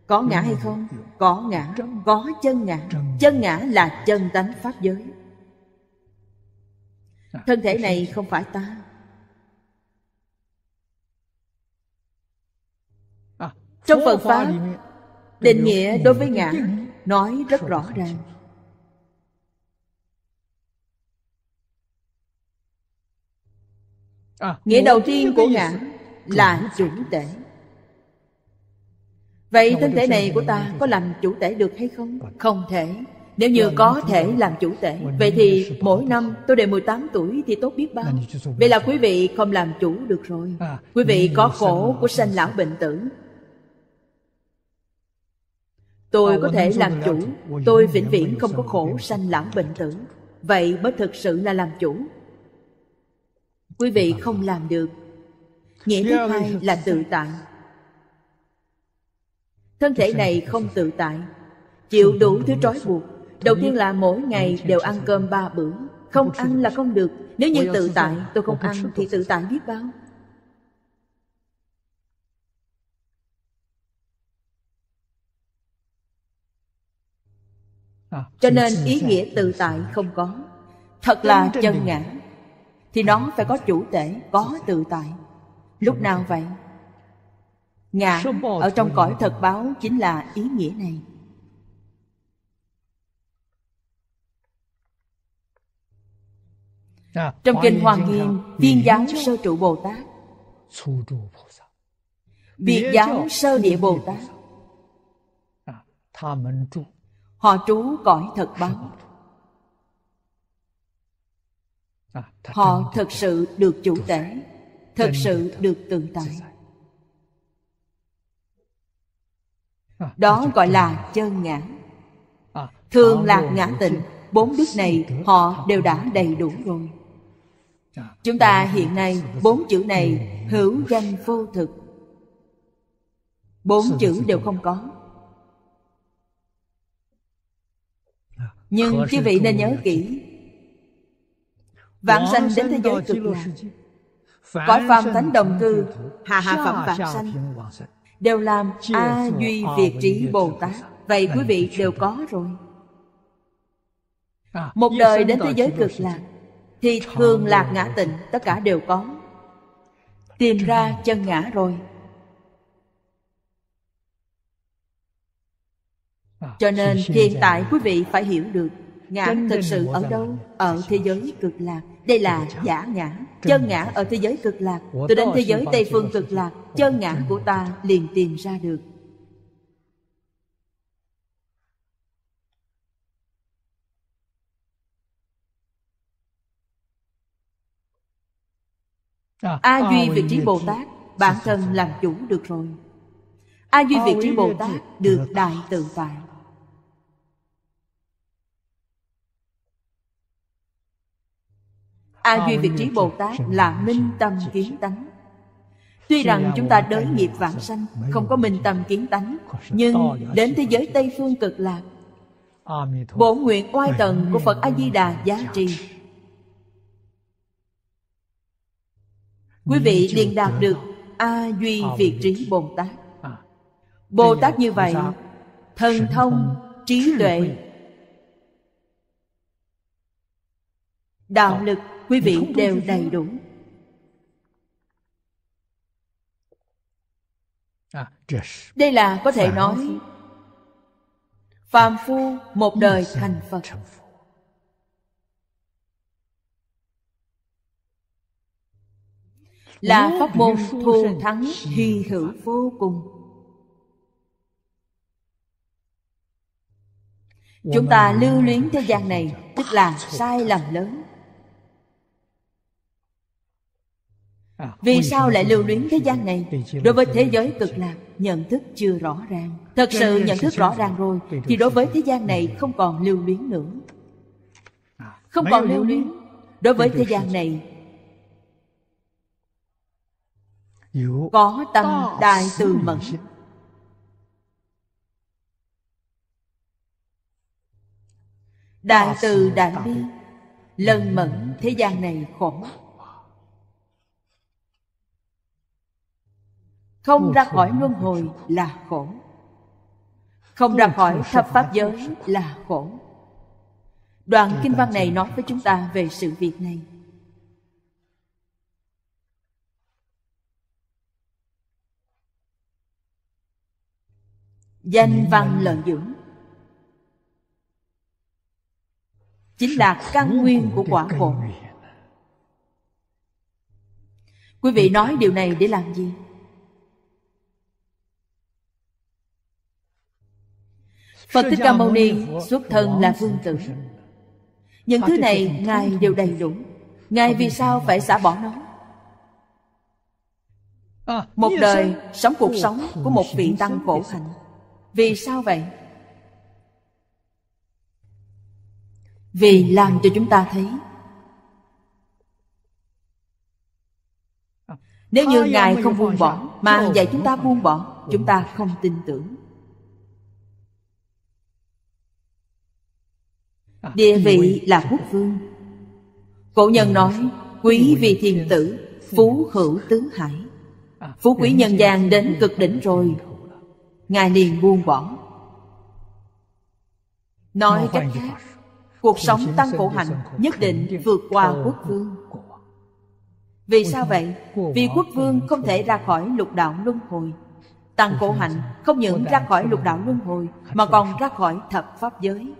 có ngã hay không có ngã có chân ngã chân ngã là chân tánh pháp giới à, thân thể này không phải ta à, trong phật pháp định nghĩa đối với ngã nói rất rõ ràng À, nghĩa đầu tiên của ngã là chủ thể. vậy thân thể này của ta có làm chủ thể được hay không vâng. không thể nếu như vâng, có vâng, thể làm chủ thể, Vậy thì mỗi năm tôi đều 18 tuổi thì tốt biết bao Vậy là quý vị không làm chủ được rồi à, Quý vị có khổ của sanh lão bệnh tử Tôi à, có thể làm chủ Tôi vĩnh viễn không có khổ sanh lão bệnh tử Vậy mới thực sự là làm chủ quý vị không làm được nghĩa thứ hai là tự tại thân thể này không tự tại chịu đủ thứ trói buộc đầu tiên là mỗi ngày đều ăn cơm ba bữa không ăn là không được nếu như tự tại tôi không ăn thì tự tại biết bao cho nên ý nghĩa tự tại không có thật là chân ngã thì nó phải có chủ tể có tự tại lúc nào vậy ngã ở trong cõi thật báo chính là ý nghĩa này trong kinh hoàng nghiêm viên giáo sơ trụ bồ tát biệt giáo sơ địa bồ tát họ trú cõi thật báo À, họ thật sự được chủ tể thật sự được tự tại đó à, gọi là chân ngã à, thường lạc ngã tịnh bốn đức này họ đều đã đầy đủ rồi chúng ta hiện nay bốn chữ này hữu danh vô thực bốn chữ đều không có nhưng quý vị nên nhớ kỹ vạn sanh đến thế giới cực lạc cõi phàm thánh đồng cư hạ hạ phẩm vạn sanh đều làm a duy việt trí bồ tát vậy quý vị đều có rồi một đời đến thế giới cực lạc thì thường lạc ngã tịnh tất cả đều có tìm ra chân ngã rồi cho à, nên hiện tại quý vị phải hiểu được ngã thực sự ở đâu ở thế giới cực lạc đây là giả ngã chân ngã ở thế giới cực lạc tôi đến thế giới tây phương cực lạc chân ngã của ta liền tìm ra được à, a duy vị trí bồ tát bản thân làm chủ được rồi a duy vị trí bồ tát được đại tự tại a duy vị trí bồ tát là minh tâm kiến tánh tuy rằng chúng ta đới nghiệp vãng sanh không có minh tâm kiến tánh nhưng đến thế giới tây phương cực lạc bổ nguyện oai tần của phật a di đà giá trị quý vị liền đạt được a duy việt trí bồ tát à. bồ tát như vậy thần thông trí tuệ đạo lực quý vị đều đầy đủ à, đây là có thể nói phàm phu một đời thành phật là pháp môn thù thắng hy hữu vô cùng chúng ta lưu luyến thế gian này tức là sai lầm lớn À, vì sao lại lưu luyến thế gian này đối với thế giới cực lạc nhận thức chưa rõ ràng thật sự nhận thức rõ ràng rồi thì đối với thế gian này ừ. không còn lưu luyến nữa à, không còn lưu luyến đối với thế gian này có tâm đại từ mẫn đại từ đại bi lần mẫn ừ. thế gian này khổ không ra khỏi luân hồi là khổ không ra khỏi thập pháp giới là khổ đoạn kinh văn này nói với chúng ta về sự việc này danh văn lợi dưỡng chính là căn nguyên của quả khổ quý vị nói điều này để làm gì Phật Thích Ca Mâu Ni xuất thân là vương tử Những thứ này Ngài đều đầy đủ Ngài vì sao phải xả bỏ nó à, Một đời sống cuộc sống của một vị tăng khổ hạnh Vì sao vậy? Vì làm cho chúng ta thấy à, Nếu như Ngài không buông bỏ Mà dạy chúng ta buông bỏ Chúng ta không tin tưởng À, Địa vị là quốc vương Cổ nhân nói Quý vì thiền tử Phú hữu tứ hải à, Phú quý nhân gian đến cực đỉnh rồi Ngài liền buông bỏ Nói cách khác Cuộc sống tăng khổ hạnh Nhất định vượt qua quốc vương Vì sao vậy? Vì quốc vương không thể ra khỏi lục đạo luân hồi Tăng khổ hạnh không những ra khỏi lục đạo luân hồi Mà còn ra khỏi thập pháp giới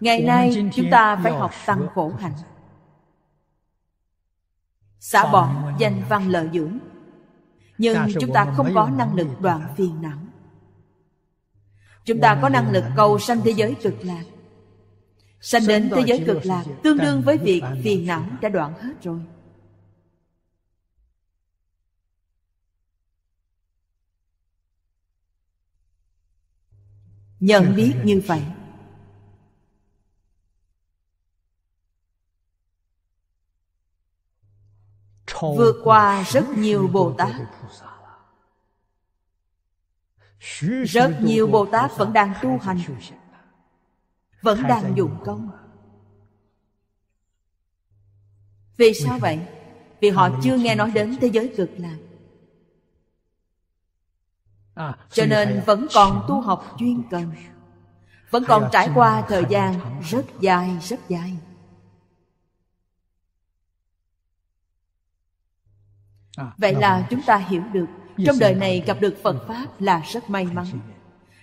Ngày nay chúng ta phải học tăng khổ hạnh Xả bỏ danh văn lợi dưỡng Nhưng chúng ta không có năng lực đoạn phiền não Chúng ta có năng lực cầu sanh thế giới cực lạc Sanh đến thế giới cực lạc Tương đương với việc phiền não đã đoạn hết rồi Nhận biết như vậy vượt qua rất nhiều Bồ Tát. Rất nhiều Bồ Tát vẫn đang tu hành, vẫn đang dụng công. Vì sao vậy? Vì họ chưa nghe nói đến thế giới cực lạc. Cho nên vẫn còn tu học chuyên cần, vẫn còn trải qua thời gian rất dài, rất dài. À, vậy dạ là vâng. chúng ta hiểu được trong đời này gặp được phật pháp là rất may mắn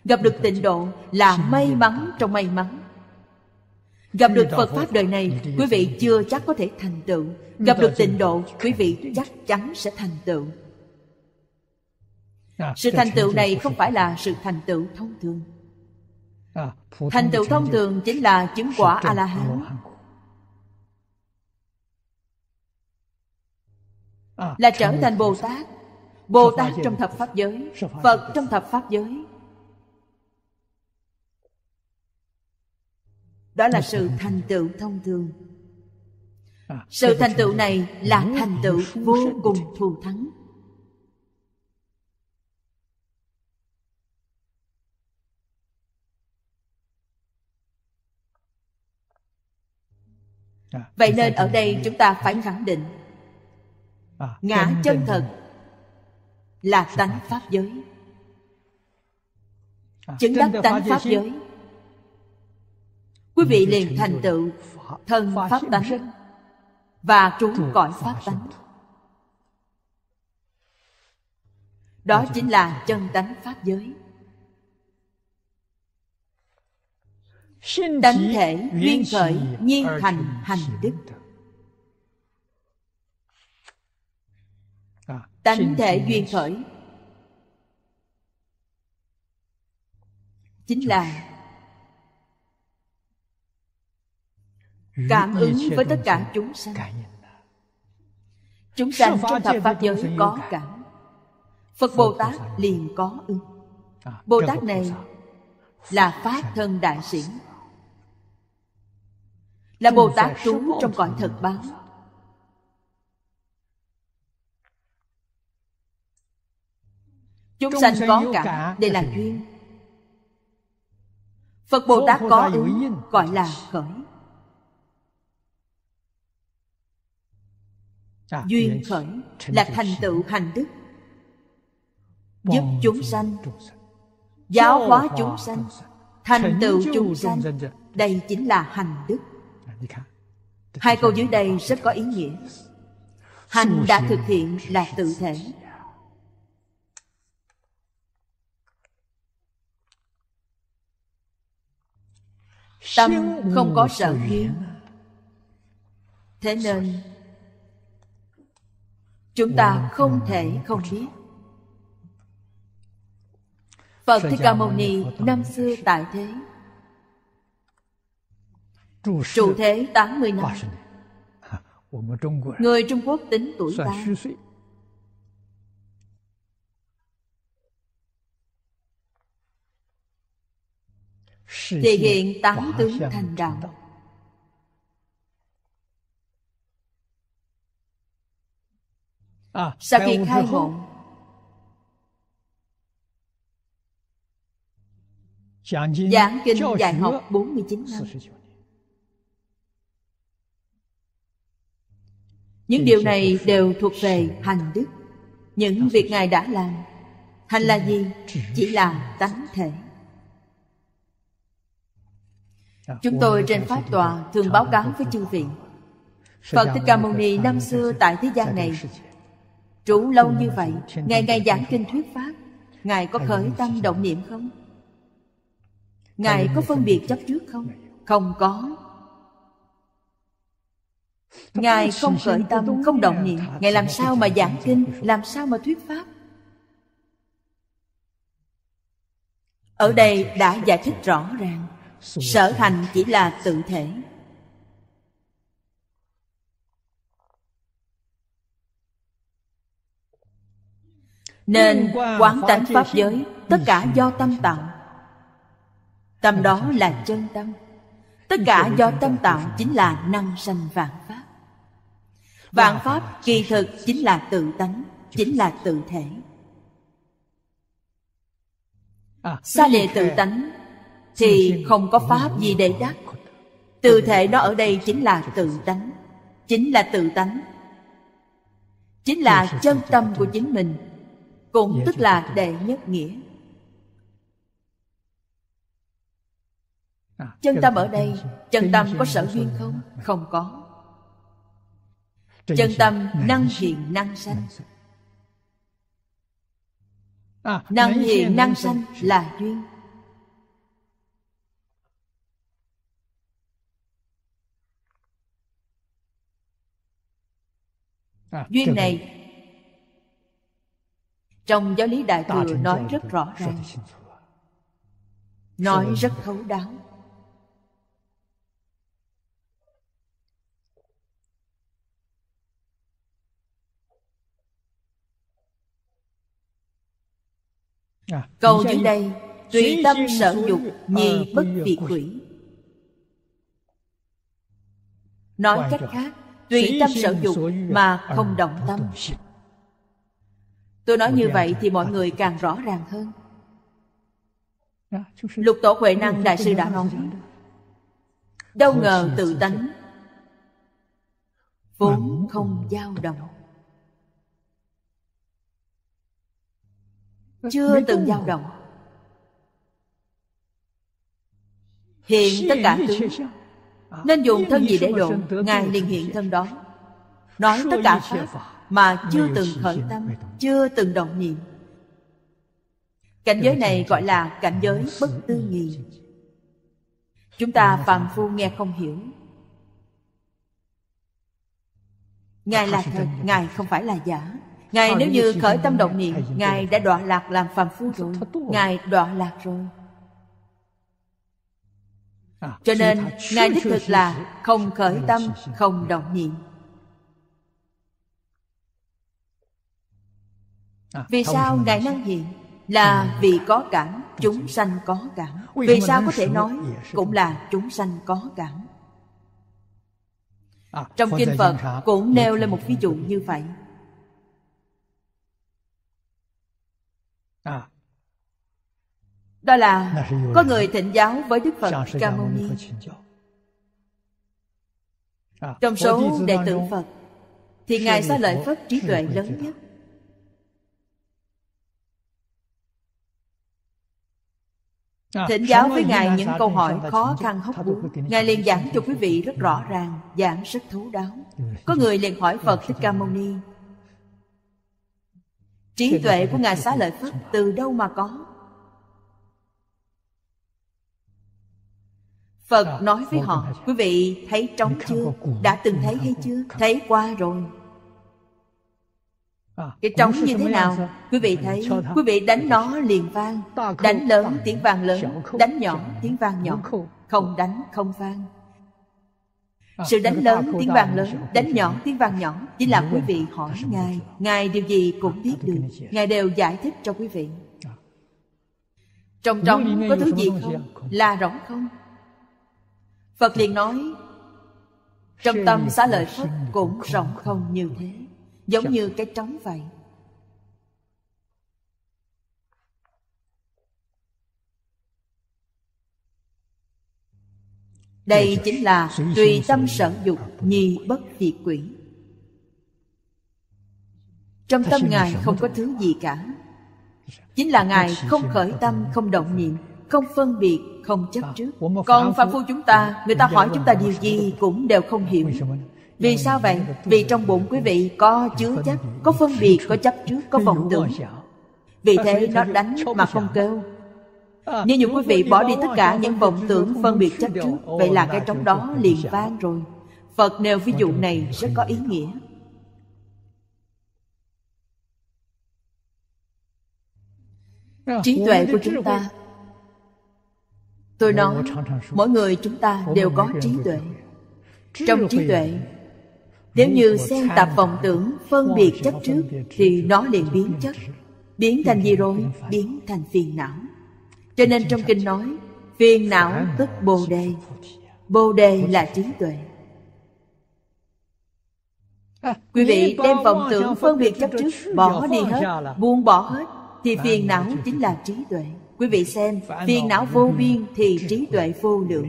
gặp được tịnh độ là may mắn trong may mắn gặp được phật pháp đời này quý vị chưa chắc có thể thành tựu gặp được tịnh độ quý vị chắc chắn sẽ thành tựu à, sự thành tựu này không phải là sự thành tựu thông thường à, thành tựu thông thường chính là chứng quả a la hán À, là trở thành bồ tát bồ tát trong thập pháp giới phật trong thập pháp giới đó là sự thành tựu thông thường à, sự thành tựu này là thành tựu vô cùng thù thắng à, vậy nên ở đây chúng ta phải khẳng định À, ngã chân thật là tánh pháp giới à, chứng đắc tánh pháp giới quý vị liền thành tựu thân pháp tánh và trú cõi pháp tánh đó chính là chân tánh pháp giới tánh thể duyên khởi nhiên thành hành đức tánh thể duyên khởi chính là cảm ứng với tất cả chúng sanh chúng sanh trong thập pháp giới có cảm phật bồ tát liền có ứng à, bồ tát này là pháp thân đại sĩ là bồ tát trú trong cõi thật báo Chúng sanh có cả Đây là [laughs] duyên Phật Bồ Tát có ứng Gọi là khởi à, Duyên khởi Là thành tựu hành đức Giúp chúng sanh Giáo hóa chúng sanh Thành tựu chúng sanh Đây chính là hành đức à, Hai câu dưới đây rất có ý nghĩa Hành đã thực hiện là tự thể tâm không có sở kiến thế nên chúng ta không thể không biết phật thích ca mâu ni năm xưa tại thế trụ thế 80 năm Người Trung Quốc tính tuổi ta thể hiện tám tướng thành đạo sau khi khai ngộ giảng kinh dạy học 49 năm những điều này đều thuộc về hành đức những việc ngài đã làm hành là gì chỉ là tánh thể Chúng tôi trên Pháp tòa thường báo cáo với chư vị Phật Thích Ca Mâu Ni năm xưa tại thế gian này Trú lâu như vậy Ngày ngày giảng kinh thuyết Pháp Ngài có khởi tâm động niệm không? Ngài có phân biệt chấp trước không? Không có Ngài không khởi tâm, không động niệm Ngài làm sao mà giảng kinh, làm sao mà thuyết Pháp Ở đây đã giải thích rõ ràng sở hành chỉ là tự thể nên quán tánh pháp giới tất cả do tâm tạo tâm đó là chân tâm tất cả do tâm tạo chính là năng sanh vạn pháp vạn pháp kỳ thực chính là tự tánh chính là tự thể xa à, lệ tự tánh thì không có pháp gì để đắc tự thể đó ở đây chính là tự tánh chính là tự tánh chính là chân tâm của chính mình cũng dạ, tức là đệ nhất nghĩa à, chân tâm ở đây chân tâm có sở duyên không không có chân tâm năng hiện năng sanh à, năng hiện năng sanh là duyên À, duyên này trong giáo lý đại thừa nói rất rõ ràng nói rất thấu đáo à, câu dưới đây tùy tâm sở dục nhi bất việt quỷ nói cách khác tùy tâm sở dụng à? mà à, không động tâm tôi nói như vậy thì mọi người càng rõ ràng hơn dạ, lục tổ huệ năng đại sư đã nói đâu ngờ tự tánh vốn không dao động chưa từng dao động hiện tất cả tướng nên dùng thân gì để độ Ngài liền hiện thân đó Nói tất cả Pháp mà chưa từng khởi tâm Chưa từng động niệm Cảnh giới này gọi là cảnh giới bất tư nghị Chúng ta phàm phu nghe không hiểu Ngài là thật, Ngài không phải là giả Ngài nếu như khởi tâm động niệm Ngài đã đọa lạc làm phàm phu rồi Ngài đọa lạc rồi cho nên ngài đích thực là không khởi tâm không động niệm à, vì sao ngài năng hiện là vì có cảm chúng sanh có cảm vì sao có thể nói à, cũng là chúng sanh có cảm à, trong kinh phật cũng nêu lên một ví dụ như vậy đó là có người thịnh giáo với đức phật ca mâu ni trong số đệ tử phật thì ngài có lợi phất trí tuệ lớn nhất à, thỉnh giáo với ngài những câu hỏi khó khăn hóc búa ngài liền giảng cho quý vị rất rõ ràng giảng rất thấu đáo có người liền hỏi phật thích ca mâu ni trí tuệ của ngài xá lợi phất từ đâu mà có phật nói với họ quý vị thấy trống chưa đã từng thấy hay chưa thấy qua rồi à, cái trống như thế nào quý vị thấy quý vị đánh nó liền vang đánh lớn tiếng vang lớn đánh nhỏ tiếng vang nhỏ không đánh không vang à, sự đánh lớn tiếng vàng lớn đánh nhỏ tiếng vàng nhỏ chỉ là quý vị hỏi ngài ngài điều gì cũng à, biết được ngài đều giải thích cho quý vị trong trong có thứ gì không là rỗng không phật liền nói trong tâm xá lợi phất cũng rộng không như thế giống như cái trống vậy đây chính là tùy tâm sở dục nhi bất diệt quỷ trong tâm ngài không có thứ gì cả chính là ngài không khởi tâm không động niệm không phân biệt không chấp à, trước còn phạm phu chúng ta người ta hỏi chúng ta điều gì cũng đều không hiểu vì sao vậy vì trong bụng quý vị có chứa chấp có phân biệt có chấp trước có vọng tưởng vì thế nó đánh mà không kêu à, nếu như quý vị bỏ đi tất cả những vọng tưởng phân biệt chấp trước vậy là cái trong đó liền vang rồi phật nêu ví dụ này rất có ý nghĩa trí tuệ của chúng ta tôi nói mỗi người chúng ta đều có trí tuệ trong trí tuệ nếu như xen tập vọng tưởng phân biệt chấp trước thì nó liền biến chất biến thành gì rồi biến thành phiền não cho nên trong kinh nói phiền não tức bồ đề à, bồ đề là trí tuệ quý vị đem vọng tưởng phân biệt chấp trước bỏ đi hết buông bỏ hết thì phiền não chính là trí tuệ Quý vị xem, phiền não vô biên thì trí tuệ vô lượng.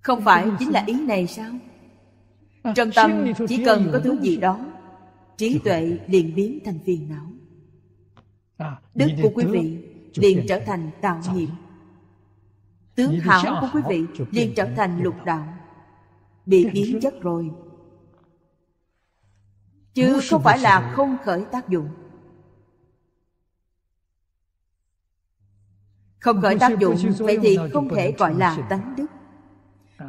Không phải chính là ý này sao? À, Trong tâm chỉ cần có thứ gì đó, trí tuệ liền biến thành phiền não. À, Đức của quý vị liền trở thành tạo nghiệp. Tướng hảo của quý vị liền trở thành lục đạo. Bị biến chất rồi. Chứ không phải là không khởi tác dụng không khởi tác dụng vậy thì không thể gọi là tánh đức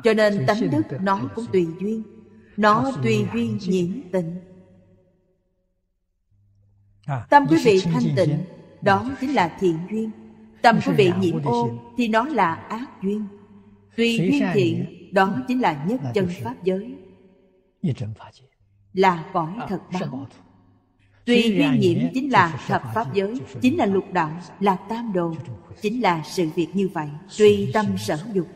cho nên à, tánh đức nó cũng tùy duyên nó tùy duyên nhiễm tịnh à, tâm quý vị thanh tịnh đó chính là thiện duyên tâm quý vị nhiễm ô thì nó là ác duyên tùy duyên thiện đó chính là nhất chân pháp giới là cõi à, thật báo Tuy duyên nhiễm chính là thập pháp giới, chính là lục đạo, là tam đồ, chính là sự việc như vậy, tuy tâm sở dục.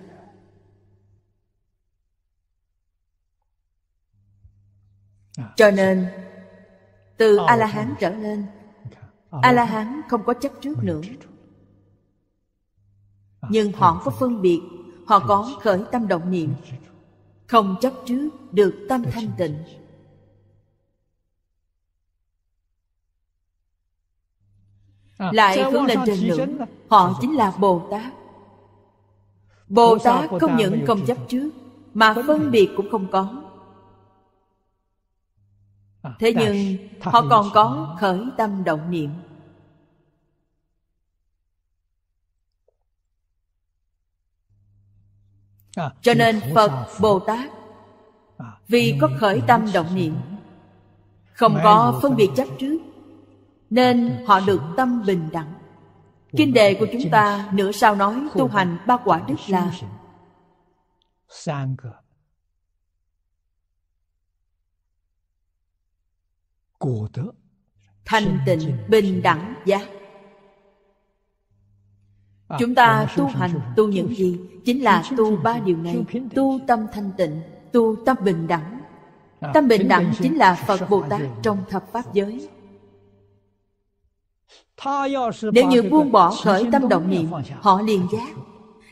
À, cho nên, từ ờ, A-la-hán trở lên, dạ, ờ, A-la-hán không có chấp trước nữa. À, Nhưng họ có phân biệt, họ có khởi tâm động niệm, không chấp trước được tâm thanh tịnh À, lại hướng lên trên nữa họ chính là bồ tát bồ tát không những không chấp trước mà phân biệt cũng không có à, thế nhưng họ còn có khởi tâm động niệm à, cho nên phật bồ tát vì có khởi tâm động niệm không có phân biệt chấp trước nên họ được tâm bình đẳng kinh đề của chúng ta nửa sau nói tu hành ba quả đức là thanh tịnh bình đẳng giác chúng ta tu hành tu những gì chính là tu ba điều này tu tâm thanh tịnh tu tâm bình đẳng tâm bình đẳng chính là phật bồ tát trong thập pháp giới nếu như buông bỏ khởi tâm động niệm Họ liền giác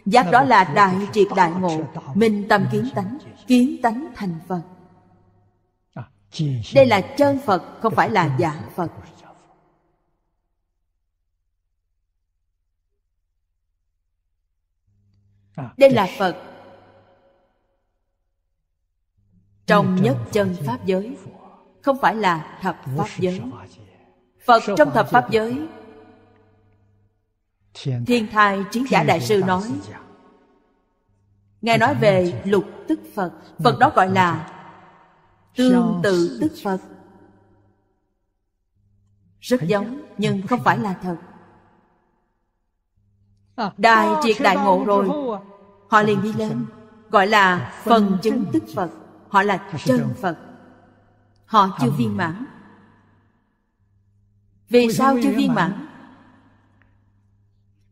Giác đó là đại triệt đại ngộ Minh tâm kiến tánh Kiến tánh thành Phật à, Đây là chân Phật Không phải là giả Phật à, Đây là Phật Trong nhất chân Pháp giới Không phải là thập Pháp giới phật trong thập pháp giới thiên thai chiến giả đại sư nói ngài nói về lục tức phật phật đó gọi là tương tự tức phật rất giống nhưng không phải là thật à, đài triệt đại ngộ rồi họ liền đi lên gọi là phần chứng tức phật họ là chân phật họ chưa viên mãn vì sao chưa viên mãn?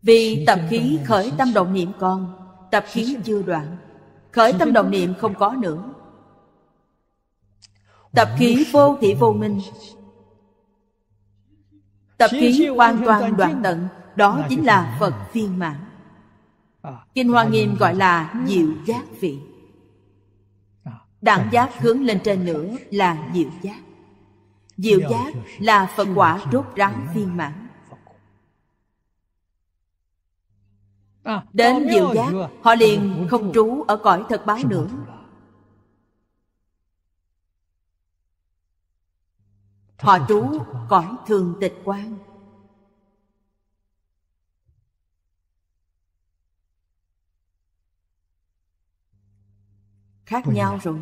Vì tập khí khởi tâm động niệm còn Tập khí chưa đoạn Khởi tâm động niệm không có nữa Tập khí vô thị vô minh Tập khí hoàn toàn đoạn tận Đó chính là Phật viên mãn à, Kinh Hoa Nghiêm gọi là diệu giác vị à, Đẳng à, giác hướng lên trên nữa là diệu giác Diệu giác là Phật quả rốt ráo viên mãn Đến diệu giác Họ liền không trú ở cõi thật báo nữa Họ trú cõi thường tịch quan Khác nhau rồi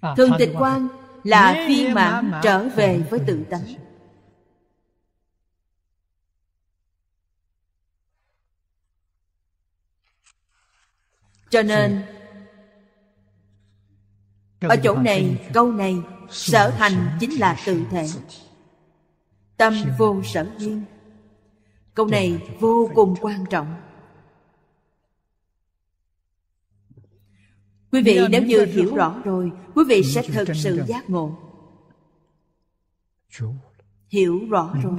À, thường tịch quan là viên mãn trở về với tự tánh cho nên ở chỗ này câu này sở thành chính là tự thể tâm vô sở duyên câu này vô cùng quan trọng Quý vị nếu như hiểu rõ rồi, quý vị sẽ thật sự giác ngộ. Hiểu rõ rồi.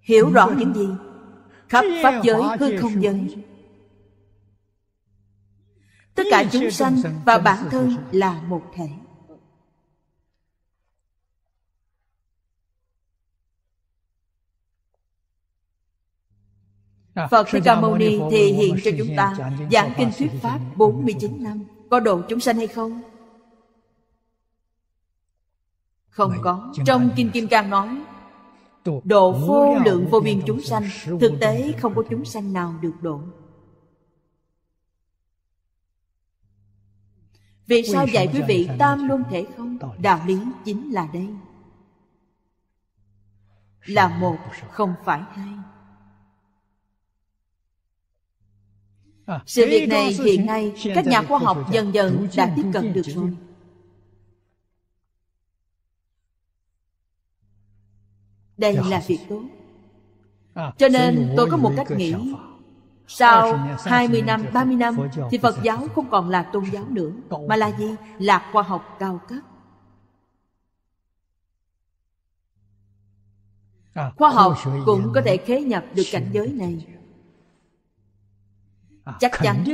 Hiểu rõ những gì? Khắp Pháp giới, hư không giới. Tất cả chúng sanh và bản thân là một thể. À, Phật Thích Ca Mâu Ni thì hiện cho chúng ta giảng kinh thuyết Pháp 49 năm. Có độ chúng sanh hay không? Không có. Trong Kinh Kim Cang nói, độ vô lượng vô biên chúng sanh, thực tế không có chúng sanh nào được độ. Vì sao dạy quý vị tam luân thể không? Đạo lý chính là đây. Là một, không phải hai. À, sự việc này hiện nay các nhà khoa học dần dần đã tiếp cận được rồi. Đây là việc tốt. À, Cho nên tôi có một cách nghĩ sau 20 năm, 30 năm thì Phật giáo không còn là tôn giáo nữa mà là gì? Là khoa học cao cấp. À, khoa học cũng có thể khế nhập được cảnh giới này chắc chắn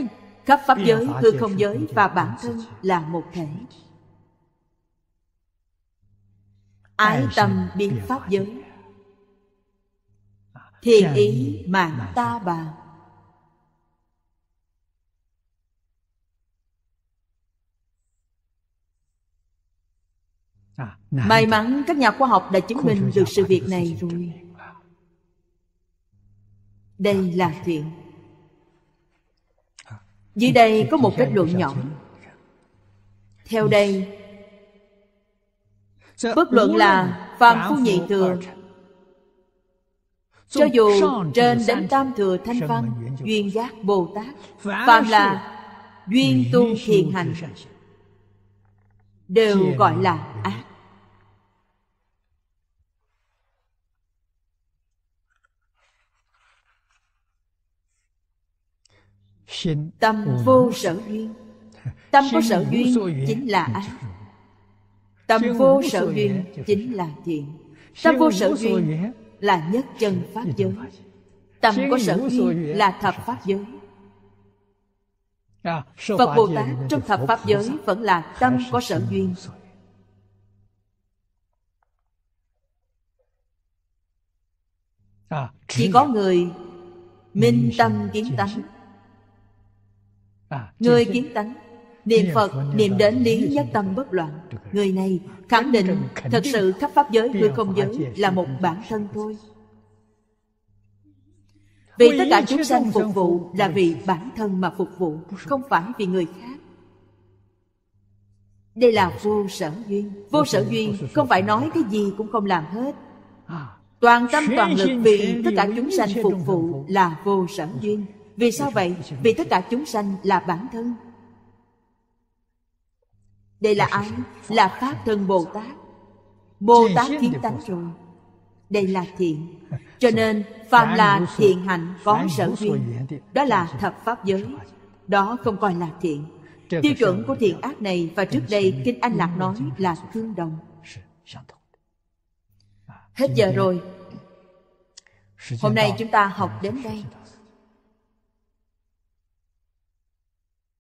khắp pháp giới hư không giới và bản thân là một thể ái tâm biến pháp giới thiện ý mạng ta bà may mắn các nhà khoa học đã chứng minh được sự việc này rồi đây là chuyện dưới đây có một kết luận nhỏ theo đây bất luận là phàm phu nhị thừa cho dù trên đến tam thừa thanh văn duyên giác bồ tát phàm là duyên tu thiền hành đều gọi là ác tâm vô sở duyên tâm có sở duyên chính là ác tâm vô sở duyên chính là thiện tâm vô sở duyên là nhất chân pháp giới tâm có sở duyên là thập pháp giới phật bồ tát trong thập pháp giới vẫn là tâm à, có sở duyên à, chỉ có người minh tâm kiến tánh À, người kiến tánh Niệm Phật niệm đến lý nhất tâm bất loạn Người này khẳng định Thật sự khắp pháp giới hư không giới Là một bản thân thôi Vì tất cả chúng sanh phục vụ Là vì bản thân mà phục vụ Không phải vì người khác Đây là vô sở duyên Vô sở duyên không phải nói cái gì cũng không làm hết à. Toàn tâm toàn lực vì tất cả chúng sanh phục vụ là vô sở duyên vì sao vậy? Vì tất cả chúng sanh là bản thân. Đây là ai? Là Pháp Thân Bồ Tát. Bồ Tát kiến tánh rồi. Đây là thiện. Cho nên, phàm là thiện hạnh có sở duyên. Đó là thập Pháp giới. Đó không coi là thiện. Tiêu chuẩn của thiện ác này và trước đây Kinh Anh Lạc nói là tương đồng. Hết giờ rồi. Hôm nay chúng ta học đến đây.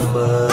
But.